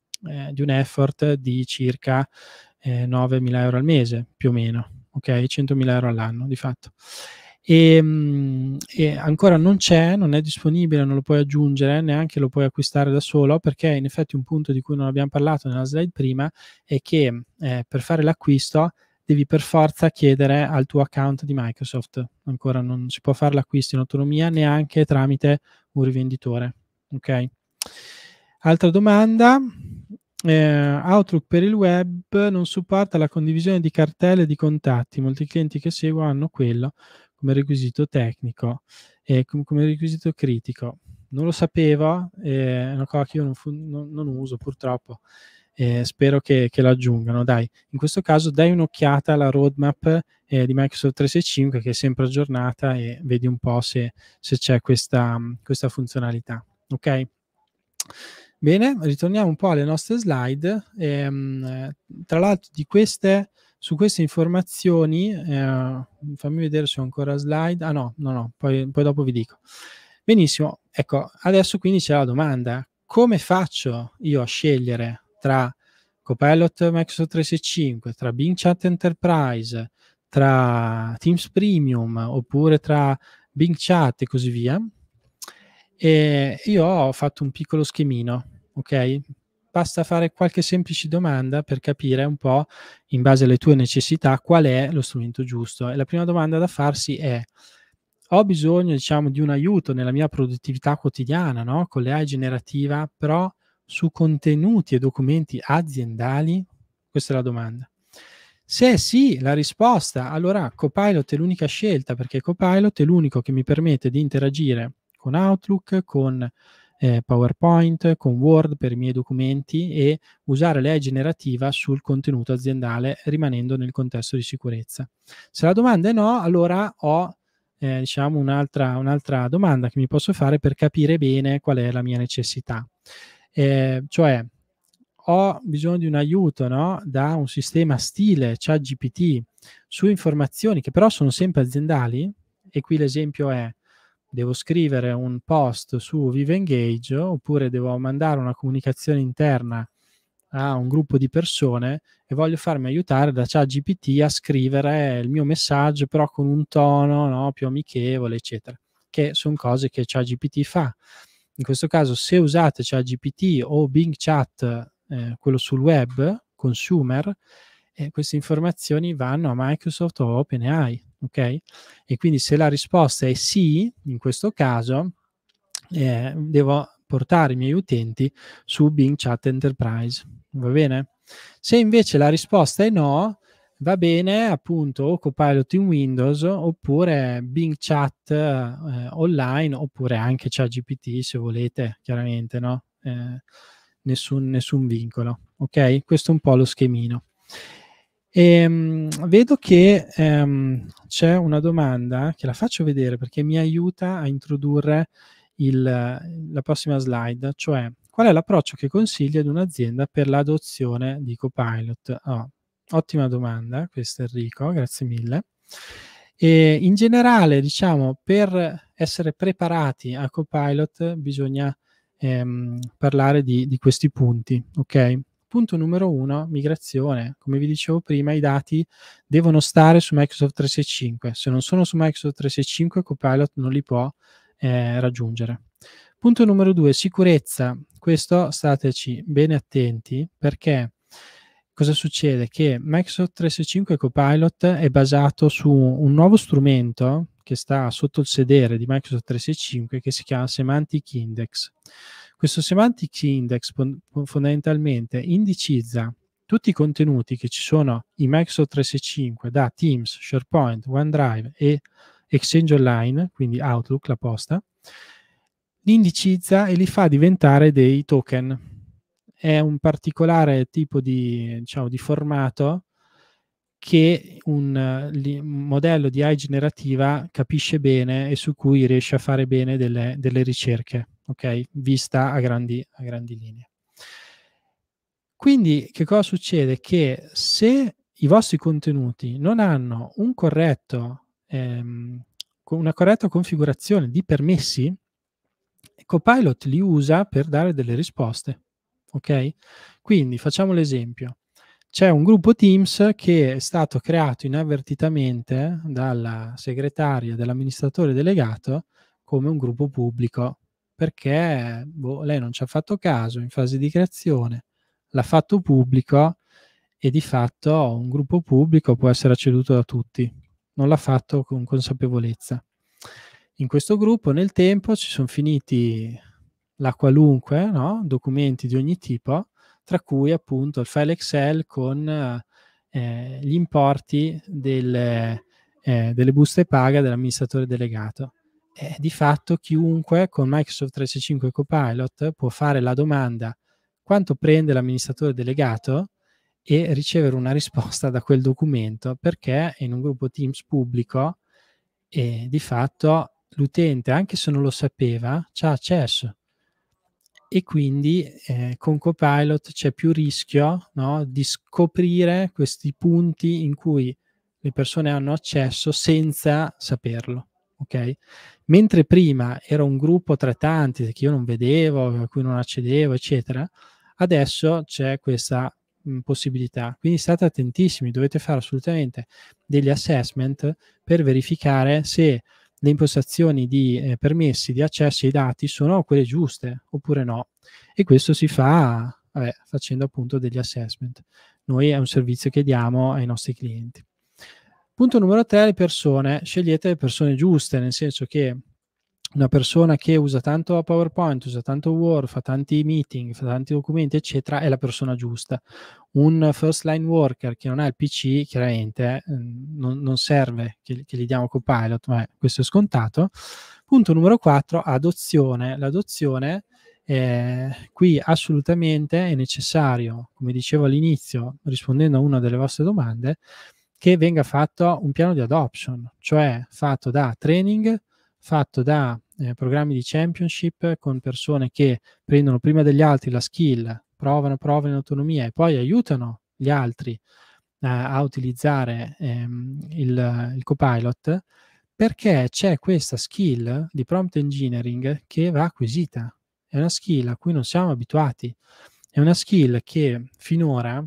um, eh, di un effort di circa eh, 9.000 euro al mese, più o meno, ok? 100.000 euro all'anno di fatto e, mm, e, ancora non c'è, non è disponibile, non lo puoi aggiungere, neanche lo puoi acquistare da solo perché in effetti un punto di cui non abbiamo parlato nella slide prima è che eh, per fare l'acquisto devi per forza chiedere al tuo account di Microsoft, ancora non si può fare l'acquisto in autonomia neanche tramite un rivenditore. Ok. Altra domanda, eh, Outlook per il web non supporta la condivisione di cartelle e di contatti, molti clienti che seguo hanno quello, come requisito tecnico e com- come requisito critico. Non lo sapeva, è una cosa che io non, fu- non, non uso purtroppo. Eh, spero che, che l'aggiungano. Dai, in questo caso dai un'occhiata alla roadmap eh, di Microsoft 365 che è sempre aggiornata e vedi un po' se, se c'è questa, questa, funzionalità. Ok? Bene, ritorniamo un po' alle nostre slide. E, ehm, tra l'altro di queste su queste informazioni, eh, fammi vedere se ho ancora slide. Ah no, no, no, poi, poi dopo vi dico. Benissimo, ecco, adesso quindi c'è la domanda. Come faccio io a scegliere tra Copilot Microsoft 365, tra Bing Chat Enterprise, tra Teams Premium oppure tra Bing Chat e così via. E io ho fatto un piccolo schemino, ok? basta fare qualche semplice domanda per capire un po', in base alle tue necessità, qual è lo strumento giusto. E la prima domanda da farsi è, ho bisogno, diciamo, di un aiuto nella mia produttività quotidiana, no? Con l'AI generativa, però su contenuti e documenti aziendali? Questa è la domanda. Se è sì, la risposta, allora Copilot è l'unica scelta perché Copilot è l'unico che mi permette di interagire con Outlook, con eh, PowerPoint, con Word per i miei documenti e usare l'AI generativa sul contenuto aziendale rimanendo nel contesto di sicurezza. Se la domanda è no, allora ho eh, diciamo un'altra, un'altra domanda che mi posso fare per capire bene qual è la mia necessità. Eh, cioè, ho bisogno di un aiuto no? da un sistema stile ChatGPT su informazioni che però sono sempre aziendali, e qui l'esempio è devo scrivere un post su Vive Engage oppure devo mandare una comunicazione interna a un gruppo di persone e voglio farmi aiutare da ChatGPT a scrivere il mio messaggio però con un tono no, più amichevole eccetera che sono cose che ChatGPT fa in questo caso se usate ChatGPT o Bing Chat eh, quello sul web consumer eh, queste informazioni vanno a Microsoft o OpenAI ok? E quindi se la risposta è sì, in questo caso, eh, devo portare i miei utenti su Bing Chat Enterprise, va bene? Se invece la risposta è no, va bene appunto o Copilot in Windows oppure Bing Chat eh, online oppure anche ChatGPT se volete, chiaramente, no? Eh, nessun, nessun vincolo, ok? Questo è un po' lo schemino. E, ehm, mh, vedo che ehm, c'è una domanda che la faccio vedere perché mi aiuta a introdurre il, la prossima slide, cioè qual è l'approccio che consiglia ad un'azienda per l'adozione di Copilot? Oh, ottima domanda, questo Enrico, grazie mille. E in generale, diciamo, per essere preparati a Copilot bisogna ehm, parlare di, di, questi punti, ok? Punto numero uno, migrazione. Come vi dicevo prima, i dati devono stare su Microsoft 365. Se non sono su Microsoft 365, Copilot non li può eh, raggiungere. Punto numero due, sicurezza. Questo stateci bene attenti perché cosa succede? Che Microsoft 365 Copilot è basato su un nuovo strumento che sta sotto il sedere di Microsoft 365 che si chiama Semantic Index. Questo semantic index fondamentalmente indicizza tutti i contenuti che ci sono in Microsoft 365 da Teams, SharePoint, OneDrive e Exchange Online, quindi Outlook, la posta, li indicizza e li fa diventare dei token. È un particolare tipo di, diciamo, di formato che un li, modello di AI generativa capisce bene e su cui riesce a fare bene delle, delle ricerche ok? Vista a grandi, a grandi linee. Quindi che cosa succede? Che se i vostri contenuti non hanno un corretto, ehm, una corretta configurazione di permessi, Copilot li usa per dare delle risposte. Ok? Quindi facciamo l'esempio. C'è un gruppo Teams che è stato creato inavvertitamente dalla segretaria dell'amministratore delegato come un gruppo pubblico perché boh, lei non ci ha fatto caso in fase di creazione, l'ha fatto pubblico e di fatto un gruppo pubblico può essere acceduto da tutti, non l'ha fatto con consapevolezza. In questo gruppo nel tempo ci sono finiti la qualunque, no? documenti di ogni tipo, tra cui appunto il file Excel con eh, gli importi del, eh, delle buste paga dell'amministratore delegato eh, di fatto chiunque con Microsoft 365 Copilot può fare la domanda quanto prende l'amministratore delegato e ricevere una risposta da quel documento perché in un gruppo Teams pubblico eh, di fatto l'utente, anche se non lo sapeva, ha accesso e quindi eh, con Copilot c'è più rischio no, di scoprire questi punti in cui le persone hanno accesso senza saperlo ok? Mentre prima era un gruppo tra tanti che io non vedevo, a cui non accedevo, eccetera, adesso c'è questa mh, possibilità. Quindi state attentissimi, dovete fare assolutamente degli assessment per verificare se le impostazioni di eh, permessi di accesso ai dati sono quelle giuste oppure no. E questo si fa vabbè, facendo appunto degli assessment. Noi è un servizio che diamo ai nostri clienti. Punto numero tre, le persone. Scegliete le persone giuste, nel senso che una persona che usa tanto PowerPoint, usa tanto Word, fa tanti meeting, fa tanti documenti, eccetera, è la persona giusta. Un first line worker che non ha il PC, chiaramente, eh, non, non, serve che, che gli diamo copilot, ma questo è scontato. Punto numero quattro, adozione. L'adozione eh, qui assolutamente è necessario, come dicevo all'inizio, rispondendo a una delle vostre domande, che venga fatto un piano di adoption, cioè fatto da training, fatto da eh, programmi di championship con persone che prendono prima degli altri la skill, provano, provano in autonomia e poi aiutano gli altri eh, a utilizzare ehm, il, il copilot perché c'è questa skill di prompt engineering che va acquisita. È una skill a cui non siamo abituati. È una skill che finora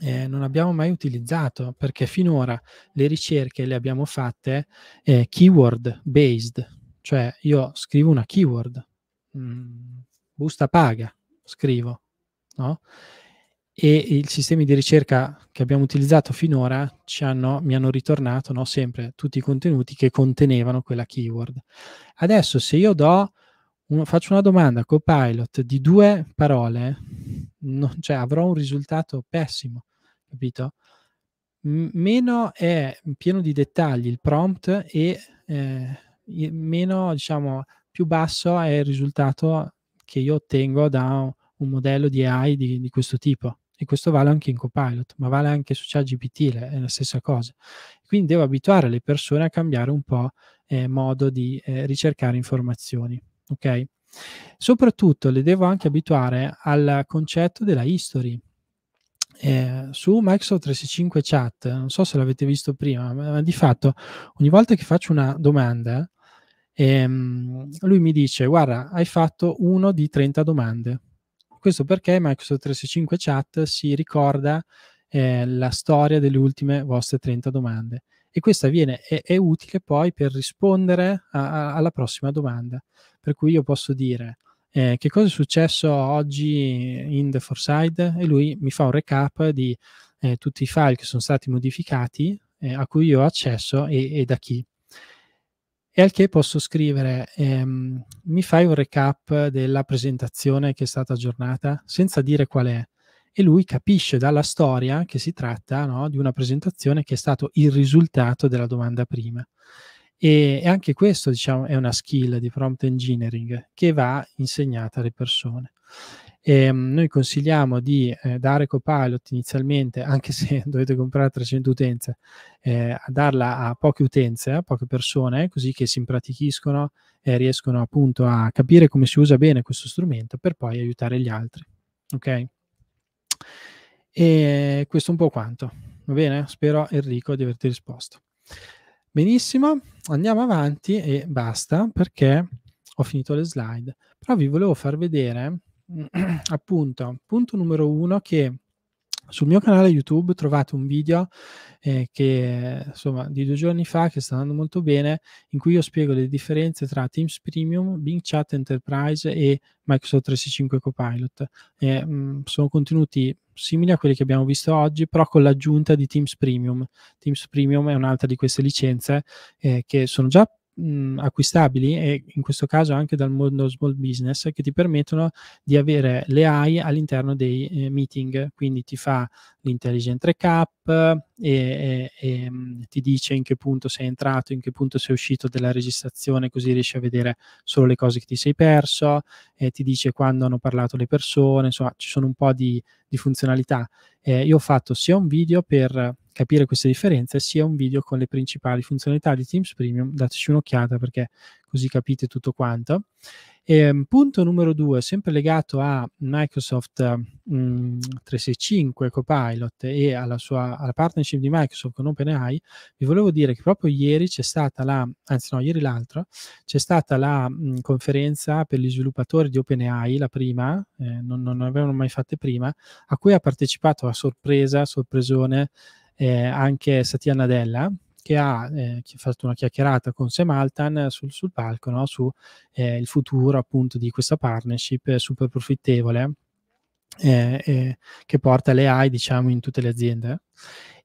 eh, non abbiamo mai utilizzato perché finora le ricerche le abbiamo fatte eh, keyword based, cioè io scrivo una keyword, mh, mm, busta paga, scrivo, no? E i sistemi di ricerca che abbiamo utilizzato finora hanno, mi hanno ritornato no, sempre tutti i contenuti che contenevano quella keyword. Adesso se io do, un, faccio una domanda a Copilot di due parole, non, cioè, avrò un risultato pessimo, capito? M- meno è pieno di dettagli il prompt e eh, meno, diciamo, più basso è il risultato che io ottengo da un, modello di AI di, di, questo tipo. E questo vale anche in Copilot, ma vale anche su ChatGPT, è la stessa cosa. Quindi devo abituare le persone a cambiare un po' eh, modo di eh, ricercare informazioni. Ok? Soprattutto le devo anche abituare al concetto della history. Eh, su Microsoft 365 Chat, non so se l'avete visto prima, ma di fatto ogni volta che faccio una domanda, ehm, lui mi dice: Guarda, hai fatto uno di 30 domande. Questo perché Microsoft 365 Chat si ricorda eh, la storia delle ultime vostre 30 domande. E questa viene, è, è utile poi per rispondere a, a, alla prossima domanda per cui io posso dire eh, che cosa è successo oggi in The Forside e lui mi fa un recap di eh, tutti i file che sono stati modificati, eh, a cui io ho accesso e, e, da chi. E al che posso scrivere, ehm, mi fai un recap della presentazione che è stata aggiornata senza dire qual è e lui capisce dalla storia che si tratta no, di una presentazione che è stato il risultato della domanda prima. E, anche questo, diciamo, è una skill di prompt engineering che va insegnata alle persone. E, ehm, noi consigliamo di eh, dare Copilot inizialmente, anche se [LAUGHS] dovete comprare 300 utenze, eh, a darla a poche utenze, a poche persone, così che si impratichiscono e riescono appunto a capire come si usa bene questo strumento per poi aiutare gli altri. Ok? E questo è un po' quanto. Va bene? Spero Enrico di averti risposto. Benissimo, andiamo avanti e basta perché ho finito le slide. Però vi volevo far vedere [CLEARS THROAT] appunto, punto numero uno, che sul mio canale YouTube trovate un video eh, che, insomma, di due giorni fa che sta andando molto bene, in cui io spiego le differenze tra Teams Premium, Bing Chat Enterprise e Microsoft 365 Copilot. Eh, mh, mm, sono contenuti simili a quelli che abbiamo visto oggi, però con l'aggiunta di Teams Premium. Teams Premium è un'altra di queste licenze eh, che sono già mh, acquistabili e in questo caso anche dal mondo small business che ti permettono di avere le AI all'interno dei eh, meeting, quindi ti fa l'intelligent recap e, e, e ti dice in che punto sei entrato, in che punto sei uscito della registrazione, così riesci a vedere solo le cose che ti sei perso, eh, ti dice quando hanno parlato le persone, insomma ci sono un po' di, di funzionalità. Eh, io ho fatto sia un video per capire queste differenze, sia un video con le principali funzionalità di Teams Premium. Dateci un'occhiata perché così capite tutto quanto. E, ehm, punto numero due, sempre legato a Microsoft eh, mh, 365 Copilot e alla, sua, alla partnership di Microsoft con OpenAI, vi volevo dire che proprio ieri c'è stata la, anzi no, ieri l'altro, c'è stata la mh, conferenza per gli sviluppatori di OpenAI, la prima, eh, non, non avevano mai fatte prima, a cui ha partecipato a sorpresa, sorpresone, eh, anche Satya Nadella, che ha, eh, fatto una chiacchierata con Sam Altan sul, sul palco, no? sul eh, futuro appunto di questa partnership super profittevole eh, eh che porta le AI diciamo in tutte le aziende.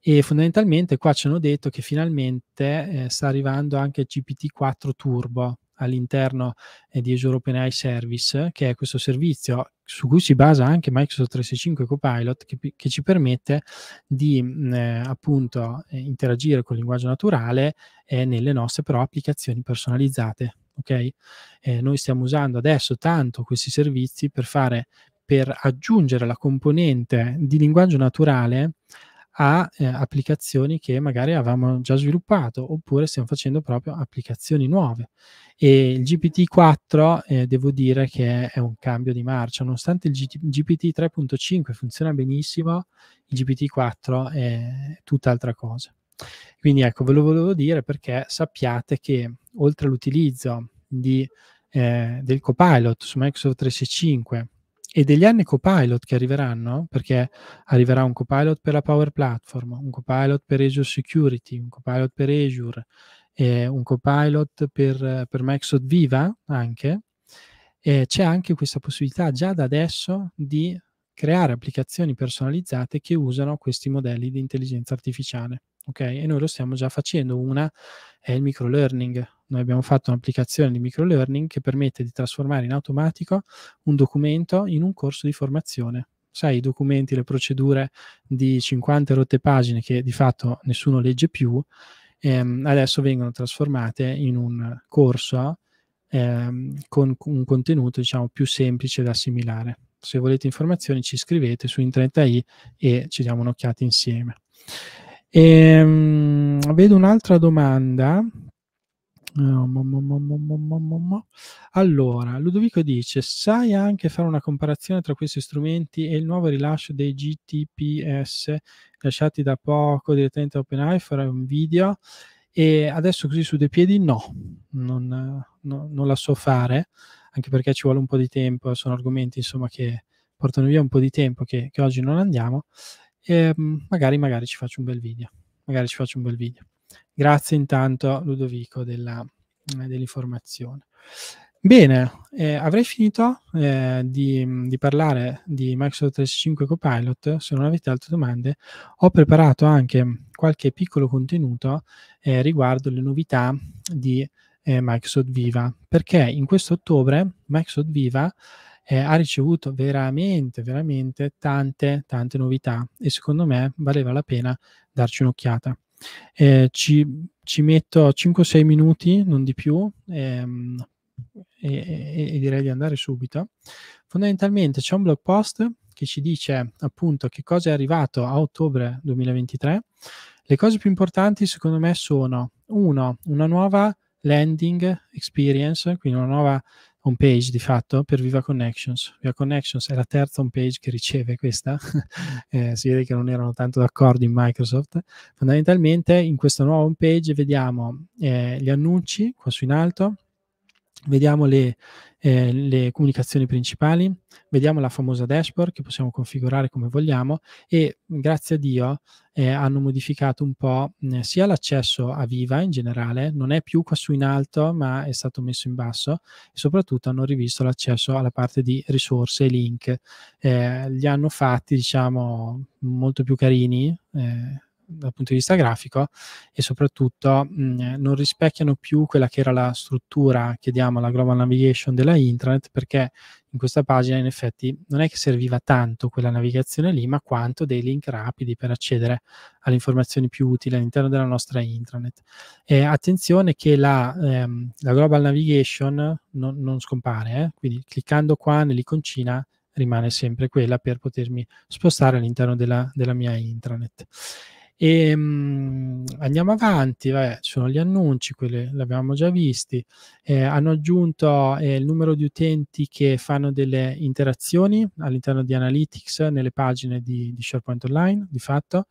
E fondamentalmente qua ci hanno detto che finalmente eh, sta arrivando anche GPT-4 Turbo, all'interno eh, di Azure OpenAI Service, che è questo servizio su cui si basa anche Microsoft 365 Copilot, che, che ci permette di mm, eh, appunto eh, interagire con il linguaggio naturale eh, nelle nostre però applicazioni personalizzate. Okay? Eh, noi stiamo usando adesso tanto questi servizi per fare per aggiungere la componente di linguaggio naturale a eh, applicazioni che magari avevamo già sviluppato oppure stiamo facendo proprio applicazioni nuove. E il GPT-4 eh, devo dire che è un cambio di marcia, nonostante il GPT 3.5 funziona benissimo, il GPT-4 è tutt'altra cosa. Quindi ecco, ve lo volevo dire perché sappiate che oltre all'utilizzo di, eh, del copilot su Microsoft 365 e degli anni copilot che arriveranno, perché arriverà un copilot per la Power Platform, un copilot per Azure Security, un copilot per Azure, eh, un copilot per, per Microsoft Viva anche, eh, c'è anche questa possibilità già da adesso di creare applicazioni personalizzate che usano questi modelli di intelligenza artificiale. Ok? E noi lo stiamo già facendo. Una è il microlearning, noi abbiamo fatto un'applicazione di microlearning che permette di trasformare in automatico un documento in un corso di formazione. Sai, i documenti, le procedure di 50 rotte pagine che di fatto nessuno legge più, ehm, adesso vengono trasformate in un corso ehm, con un contenuto diciamo più semplice da assimilare. Se volete informazioni ci scrivete su Intrenta.i e ci diamo un'occhiata insieme. Ehm, vedo un'altra domanda allora, Ludovico dice, sai anche fare una comparazione tra questi strumenti e il nuovo rilascio dei GTPS lasciati da poco direttamente da OpenAI, farà un video e adesso così su dei piedi no, non, no, non la so fare, anche perché ci vuole un po' di tempo, sono argomenti insomma che portano via un po' di tempo che, che oggi non andiamo, e, ehm, magari, magari ci faccio un bel video, magari ci faccio un bel video. Grazie intanto Ludovico della, eh, dell'informazione. Bene, eh, avrei finito eh, di, di, parlare di Microsoft 365 Copilot, se non avete altre domande ho preparato anche qualche piccolo contenuto eh, riguardo le novità di eh, Microsoft Viva, perché in questo ottobre Microsoft Viva eh, ha ricevuto veramente, veramente tante, tante novità e secondo me valeva la pena darci un'occhiata. Eh, ci, ci, metto 5-6 minuti, non di più, ehm, e, e, e, direi di andare subito. Fondamentalmente c'è un blog post che ci dice appunto che cosa è arrivato a ottobre 2023. Le cose più importanti secondo me sono, uno, una nuova landing experience, quindi una nuova home page di fatto per Viva Connections. Viva Connections è la terza home page che riceve questa, [LAUGHS] eh, si vede che non erano tanto d'accordo in Microsoft. Fondamentalmente in questa nuova home page vediamo eh, gli annunci qua su in alto, Vediamo le, eh, le, comunicazioni principali, vediamo la famosa dashboard che possiamo configurare come vogliamo e grazie a Dio eh, hanno modificato un po' eh, sia l'accesso a Viva in generale, non è più qua su in alto ma è stato messo in basso e soprattutto hanno rivisto l'accesso alla parte di risorse e link, eh, li hanno fatti diciamo molto più carini eh, dal punto di vista grafico e soprattutto mh, mm, non rispecchiano più quella che era la struttura, chiediamo, la global navigation della intranet, perché in questa pagina in effetti non è che serviva tanto quella navigazione lì, ma quanto dei link rapidi per accedere alle informazioni più utili all'interno della nostra intranet. E attenzione che la, ehm, la global navigation non, non scompare, eh? quindi cliccando qua nell'iconcina rimane sempre quella per potermi spostare all'interno della, della mia intranet. E, ehm, mh, andiamo avanti, vabbè, sono gli annunci, quelli li abbiamo già visti. Eh, hanno aggiunto eh, il numero di utenti che fanno delle interazioni all'interno di Analytics nelle pagine di, di SharePoint Online, di fatto.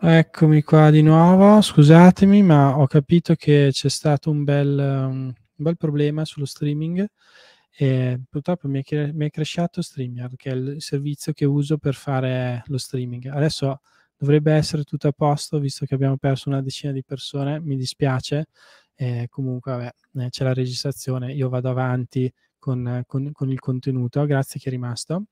Eccomi qua di nuovo, scusatemi, ma ho capito che c'è stato un bel, um, un bel problema sullo streaming. E purtroppo mi è, mi è crashato StreamYard, che è il servizio che uso per fare lo streaming. Adesso dovrebbe essere tutto a posto, visto che abbiamo perso una decina di persone, mi dispiace. Eh, comunque, vabbè, eh, c'è la registrazione, io vado avanti con, con, con il contenuto. Grazie che è rimasto.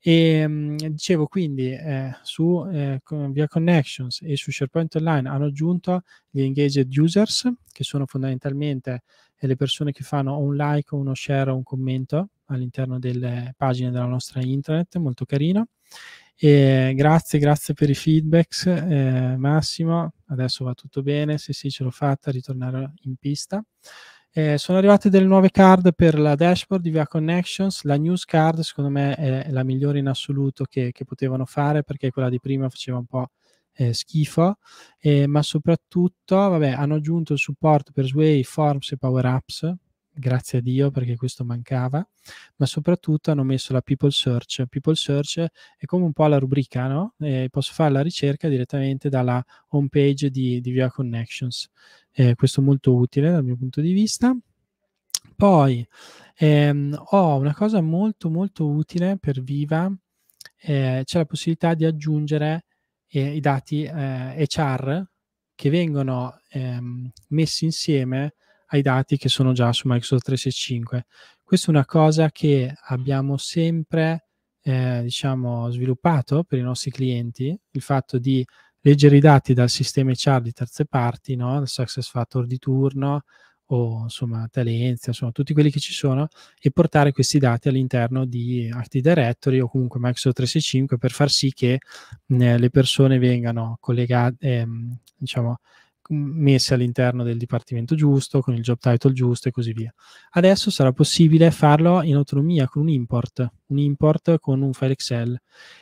E ehm, dicevo quindi eh, su eh, via Connections e su SharePoint Online hanno aggiunto gli engaged users, che sono fondamentalmente eh, le persone che fanno un like, uno share o un commento all'interno delle pagine della nostra internet, molto carino. E grazie, grazie per i feedback, eh, Massimo. Adesso va tutto bene. Sì, sì, ce l'ho fatta, ritornare in pista. Eh, sono arrivate delle nuove card per la dashboard di Via Connections, la news card secondo me è la migliore in assoluto che, che potevano fare perché quella di prima faceva un po' eh, schifo, eh, ma soprattutto vabbè, hanno aggiunto il supporto per Sway, Forms e Power Apps, grazie a Dio perché questo mancava, ma soprattutto hanno messo la People Search. People Search è come un po' la rubrica, no? Eh, posso fare la ricerca direttamente dalla home page di, di Via Connections eh, questo molto utile dal mio punto di vista. Poi ehm, ho una cosa molto molto utile per Viva, eh, c'è la possibilità di aggiungere eh, i dati eh, HR che vengono ehm, messi insieme ai dati che sono già su Microsoft 365. Questa è una cosa che abbiamo sempre eh, diciamo, sviluppato per i nostri clienti, il fatto di leggere i dati dal sistema HR di terze parti, no? il success factor di turno o insomma Talenzia, insomma tutti quelli che ci sono e portare questi dati all'interno di Active Directory o comunque Microsoft 365 per far sì che eh, le persone vengano collegate, ehm, diciamo, messe all'interno del dipartimento giusto, con il job title giusto e così via. Adesso sarà possibile farlo in autonomia con un import, un import con un file Excel.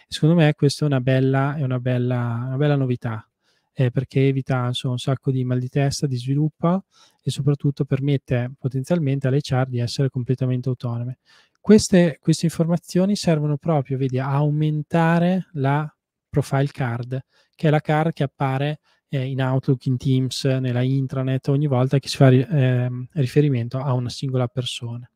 Secondo me questa è una bella, è una bella, una bella novità. Eh, perché evita insomma, un sacco di mal di testa, di sviluppo e soprattutto permette potenzialmente alle char di essere completamente autonome. Queste, queste informazioni servono proprio vedi, a aumentare la profile card, che è la card che appare eh, in Outlook, in Teams, nella intranet, ogni volta che si fa eh, riferimento a una singola persona.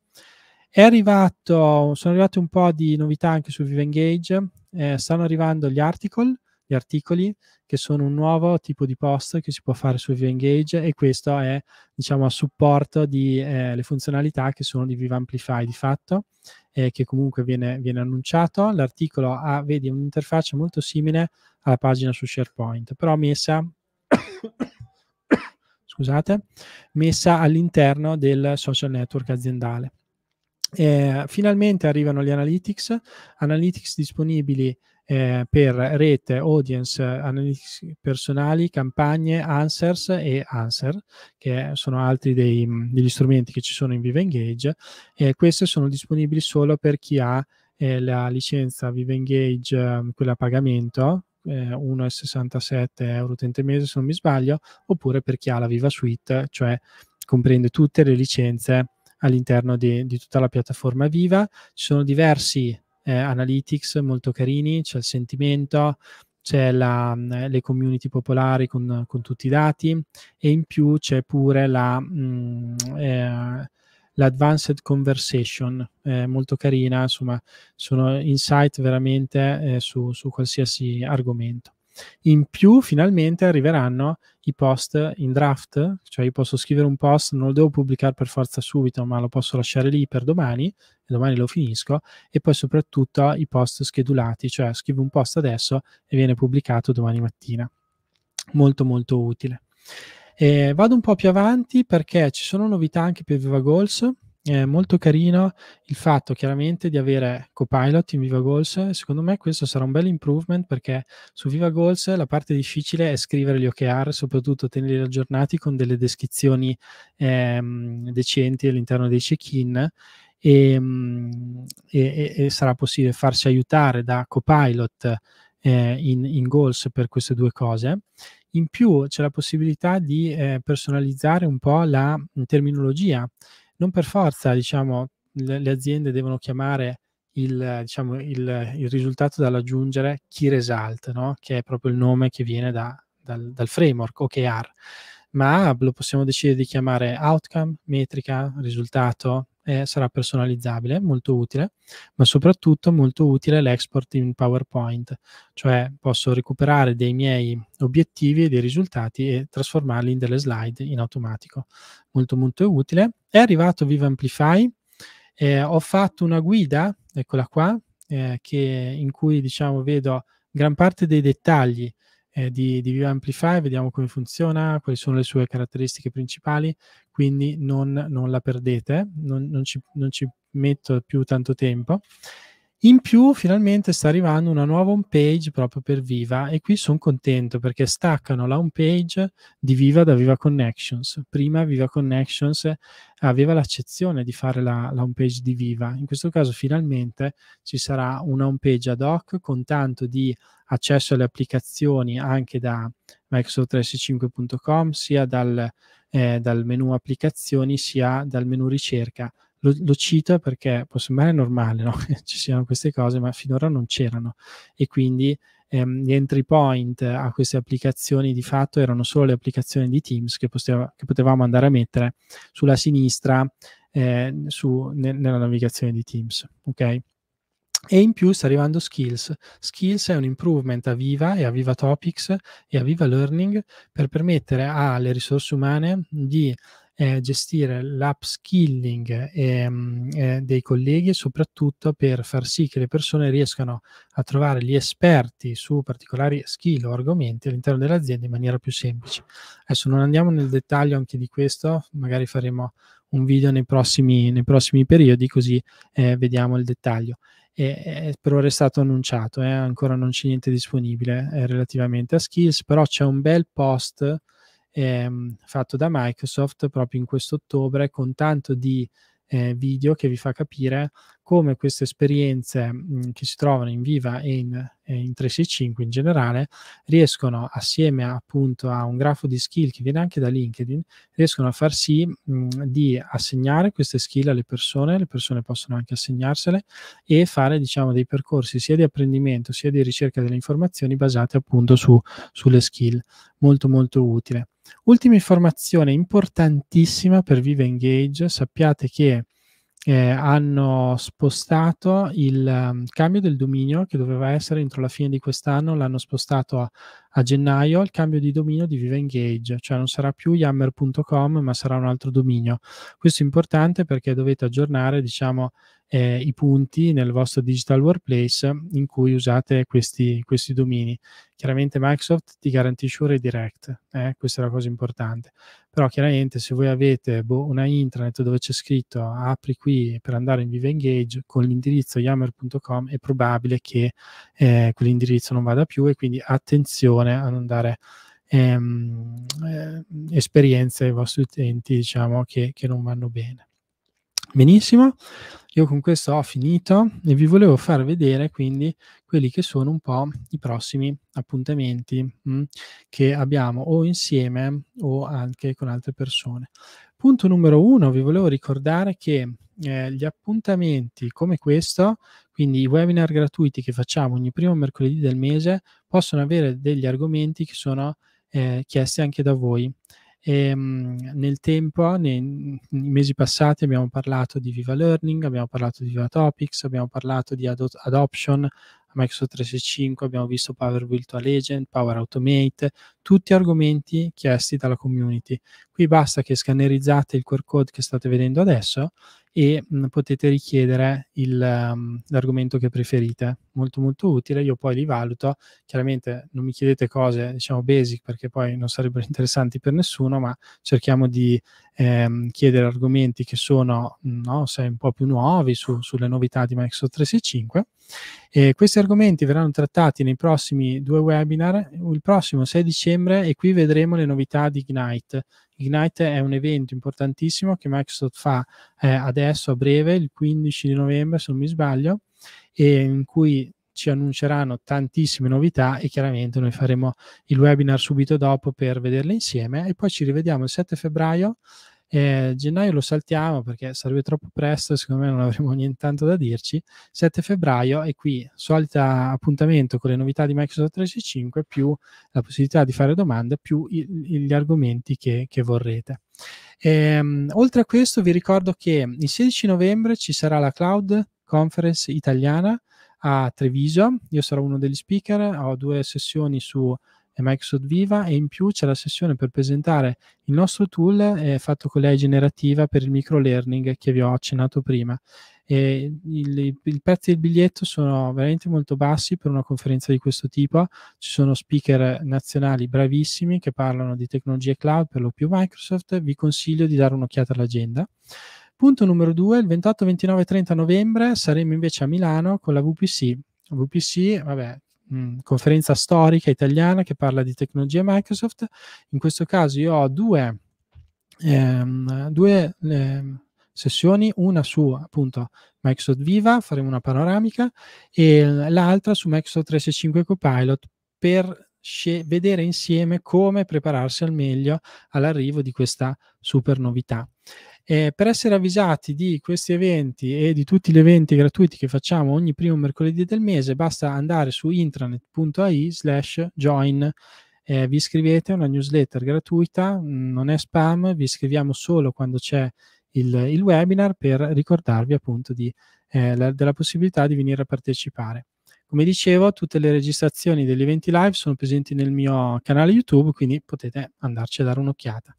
Arrivato, sono arrivate un po' di novità anche su VivaEngage, eh, stanno arrivando gli article, gli articoli, che sono un nuovo tipo di post che si può fare su VivaEngage e questo è diciamo, a supporto delle eh, funzionalità che sono di Viva Amplify di fatto, eh, che comunque viene, viene annunciato. L'articolo ha, vedi, un'interfaccia molto simile alla pagina su SharePoint, però messa [COUGHS] scusate, messa all'interno del social network aziendale. Eh, finalmente arrivano gli analytics, analytics disponibili eh, per rete, audience, analytics personali, campagne, answers e answer, che sono altri dei, degli strumenti che ci sono in Viva Engage. Eh, queste sono disponibili solo per chi ha eh, la licenza Viva Engage, ehm, quella a pagamento, eh, 1,67 euro utente mese se non mi sbaglio, oppure per chi ha la Viva Suite, cioè comprende tutte le licenze all'interno di, di tutta la piattaforma Viva. Ci sono diversi eh, analytics molto carini, c'è il sentimento, c'è la, le community popolari con, con, tutti i dati e in più c'è pure la... Mh, mm, eh, l'Advanced Conversation, eh, molto carina, insomma sono insight veramente eh, su, su qualsiasi argomento. In più, finalmente arriveranno i post in draft, cioè io posso scrivere un post, non lo devo pubblicare per forza subito, ma lo posso lasciare lì per domani, e domani lo finisco, e poi soprattutto i post schedulati, cioè scrivo un post adesso e viene pubblicato domani mattina. Molto molto utile. E eh, vado un po' più avanti perché ci sono novità anche per Viva Goals. È molto carino il fatto chiaramente di avere Copilot in Viva Goals. Secondo me questo sarà un bel improvement perché su Viva Goals la parte difficile è scrivere gli OKR, soprattutto tenerli aggiornati con delle descrizioni ehm, decenti all'interno dei check-in. Ehm, e, e, e sarà possibile farsi aiutare da Copilot eh, in, in Goals per queste due cose. In più c'è la possibilità di eh, personalizzare un po' la mm, terminologia. Non per forza, diciamo, le, le aziende devono chiamare il, diciamo, il, il, risultato dall'aggiungere key result, no? che è proprio il nome che viene da, dal, dal, framework OKR, ma lo possiamo decidere di chiamare outcome, metrica, risultato, eh, sarà personalizzabile, molto utile, ma soprattutto molto utile l'export in PowerPoint, cioè posso recuperare dei miei obiettivi e dei risultati e trasformarli in delle slide in automatico. Molto molto utile. È arrivato Viva Amplify, eh, ho fatto una guida, eccola qua, eh, che, in cui diciamo vedo gran parte dei dettagli eh, di, di Viva Amplify, vediamo come funziona, quali sono le sue caratteristiche principali, quindi non, non la perdete, non, non, ci, non ci metto più tanto tempo. In più, finalmente sta arrivando una nuova home page proprio per Viva e qui sono contento perché staccano la home page di Viva da Viva Connections. Prima Viva Connections aveva l'accezione di fare la, la home page di Viva. In questo caso, finalmente ci sarà una home page ad hoc con tanto di accesso alle applicazioni anche da Microsoft365.com, sia dal, eh, dal menu applicazioni sia dal menu ricerca lo, lo cito perché può sembrare normale no? che [LAUGHS] ci siano queste cose, ma finora non c'erano e quindi ehm, gli entry point a queste applicazioni di fatto erano solo le applicazioni di Teams che, poteva, che potevamo andare a mettere sulla sinistra eh, su, ne, nella navigazione di Teams. Okay? E in più sta arrivando Skills. Skills è un improvement a Viva e a Viva Topics e a Viva Learning per permettere alle risorse umane di eh, gestire l'upskilling ehm, eh, dei colleghi e soprattutto per far sì che le persone riescano a trovare gli esperti su particolari skill o argomenti all'interno dell'azienda in maniera più semplice. Adesso non andiamo nel dettaglio anche di questo, magari faremo un video nei prossimi, nei prossimi periodi così eh, vediamo il dettaglio. E, eh, per ora è stato annunciato, eh, ancora non c'è niente disponibile eh, relativamente a skills, però c'è un bel post ehm, fatto da Microsoft proprio in questo ottobre con tanto di eh, video che vi fa capire come queste esperienze mh, mm, che si trovano in Viva e in, eh, in 365 in generale riescono assieme appunto a un grafo di skill che viene anche da LinkedIn riescono a far sì mh, mm, di assegnare queste skill alle persone le persone possono anche assegnarsele e fare diciamo dei percorsi sia di apprendimento sia di ricerca delle informazioni basate appunto su, sulle skill molto molto utile Ultima informazione importantissima per Viva Engage, sappiate che eh, hanno spostato il um, cambio del dominio che doveva essere entro la fine di quest'anno, l'hanno spostato a, a gennaio il cambio di dominio di Viva Engage, cioè non sarà più yammer.com ma sarà un altro dominio. Questo è importante perché dovete aggiornare diciamo, eh, i punti nel vostro digital workplace in cui usate questi, questi domini. Chiaramente Microsoft ti garantisce un redirect, eh? questa è la cosa importante, però chiaramente se voi avete boh, una intranet dove c'è scritto apri qui per andare in Viva Engage con l'indirizzo yammer.com è probabile che eh, quell'indirizzo non vada più e quindi attenzione giovane ad andare ehm, eh, esperienze ai vostri utenti diciamo che, che non vanno bene benissimo io con questo ho finito e vi volevo far vedere quindi quelli che sono un po' i prossimi appuntamenti mh, mm, che abbiamo o insieme o anche con altre persone. Punto numero uno, vi volevo ricordare che eh, gli appuntamenti come questo quindi i webinar gratuiti che facciamo ogni primo mercoledì del mese possono avere degli argomenti che sono eh, chiesti anche da voi. E, ehm, mh, nel tempo, nei, nei, mesi passati abbiamo parlato di Viva Learning, abbiamo parlato di Viva Topics, abbiamo parlato di Ad- Adoption, Microsoft 365, abbiamo visto Power Virtual Agent, Power Automate, tutti argomenti chiesti dalla community. Qui basta che scannerizzate il QR code che state vedendo adesso e mh, mhmm, potete richiedere il, um, l'argomento che preferite. Molto molto utile, io poi li valuto. Chiaramente non mi chiedete cose, diciamo, basic perché poi non sarebbero [LAUGHS] interessanti per nessuno, ma cerchiamo di ehm, chiedere argomenti che sono, mhmm, no, un po' più nuovi su, sulle novità di Microsoft 365 eh, questi argomenti verranno trattati nei prossimi due webinar, il prossimo 6 dicembre e qui vedremo le novità di Ignite. Ignite è un evento importantissimo che Microsoft fa eh, adesso a breve, il 15 di novembre se non mi sbaglio, e in cui ci annunceranno tantissime novità e chiaramente noi faremo il webinar subito dopo per vederle insieme e poi ci rivediamo il 7 febbraio eh, gennaio lo saltiamo perché sarebbe troppo presto, secondo me non avremo [LAUGHS] nient'altro da dirci. 7 febbraio è qui, solito appuntamento con le novità di Microsoft 365 più la possibilità di fare domande più i, gli argomenti che, che vorrete. Ehm, oltre a questo vi ricordo che il 16 novembre ci sarà la Cloud Conference italiana a Treviso, io sarò uno degli speaker, ho due sessioni su e Microsoft Viva e in più c'è la sessione per presentare il nostro tool eh, fatto con l'AI generativa per il micro learning che vi ho accennato prima. E il, il prezzi del biglietto sono veramente molto bassi per una conferenza di questo tipo. Ci sono speaker nazionali bravissimi che parlano di tecnologie cloud, per lo più Microsoft. Vi consiglio di dare un'occhiata all'agenda. Punto numero due, il 28, 29 e 30 novembre saremo invece a Milano con la VPC. VPC, vabbè, Mm, conferenza storica italiana che parla di tecnologia Microsoft. In questo caso io ho due, ehm, due ehm, sessioni, una su appunto Microsoft Viva, faremo una panoramica, e l'altra su Microsoft 365 Copilot per vedere insieme come prepararsi al meglio all'arrivo di questa super novità eh, per essere avvisati di questi eventi e di tutti gli eventi gratuiti che facciamo ogni primo mercoledì del mese, basta andare su intranet.ai slash join. Eh, vi iscrivete a una newsletter gratuita, non è spam, vi iscriviamo solo quando c'è il, il webinar per ricordarvi appunto di, eh, la, della possibilità di venire a partecipare. Come dicevo, tutte le registrazioni degli eventi live sono presenti nel mio canale YouTube, quindi potete andarci a dare un'occhiata.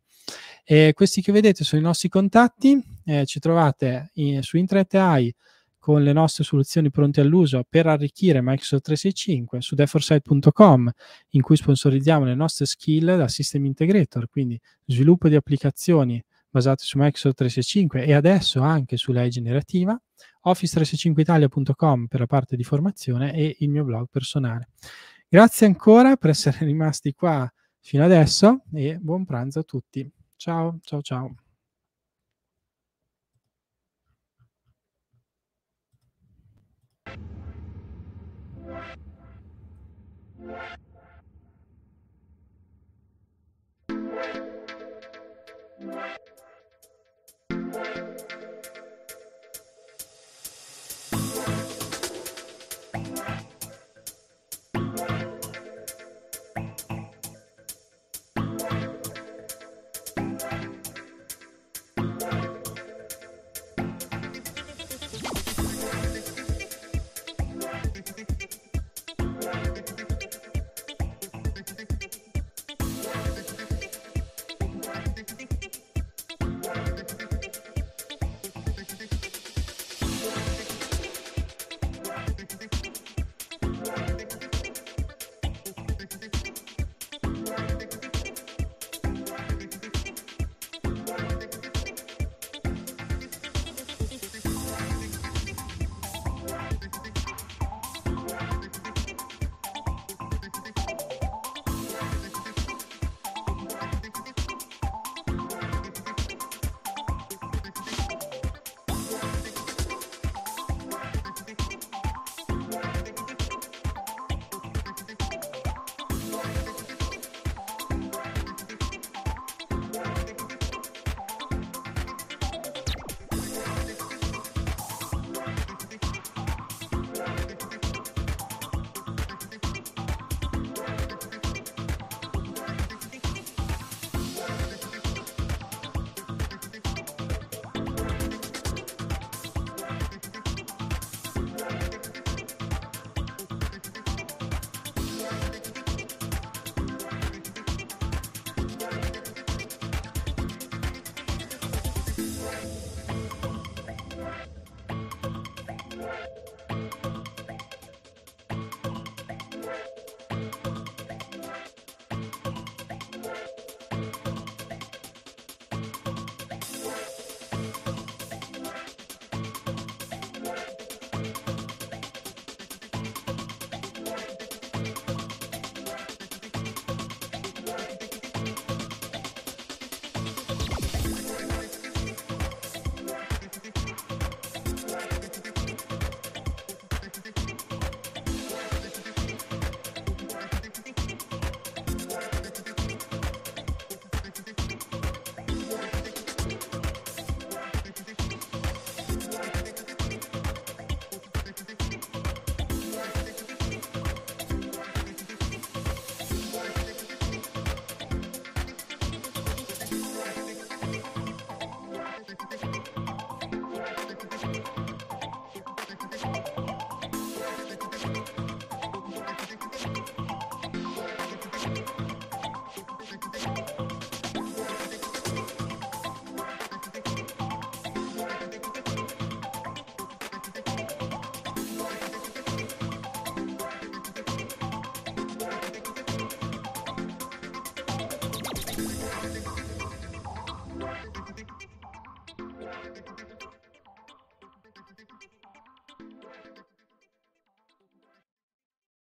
E questi che vedete sono i nostri contatti, eh, ci trovate in, su Intranet AI con le nostre soluzioni pronte all'uso per arricchire Microsoft 365 su deforsight.com in cui sponsorizziamo le nostre skill da System Integrator, quindi sviluppo di applicazioni basate su Microsoft 365 e adesso anche sulla generativa, office365italia.com per la parte di formazione e il mio blog personale. Grazie ancora per essere [LAUGHS] rimasti qua fino adesso e buon pranzo a tutti. Ciao, ciao, ciao. What?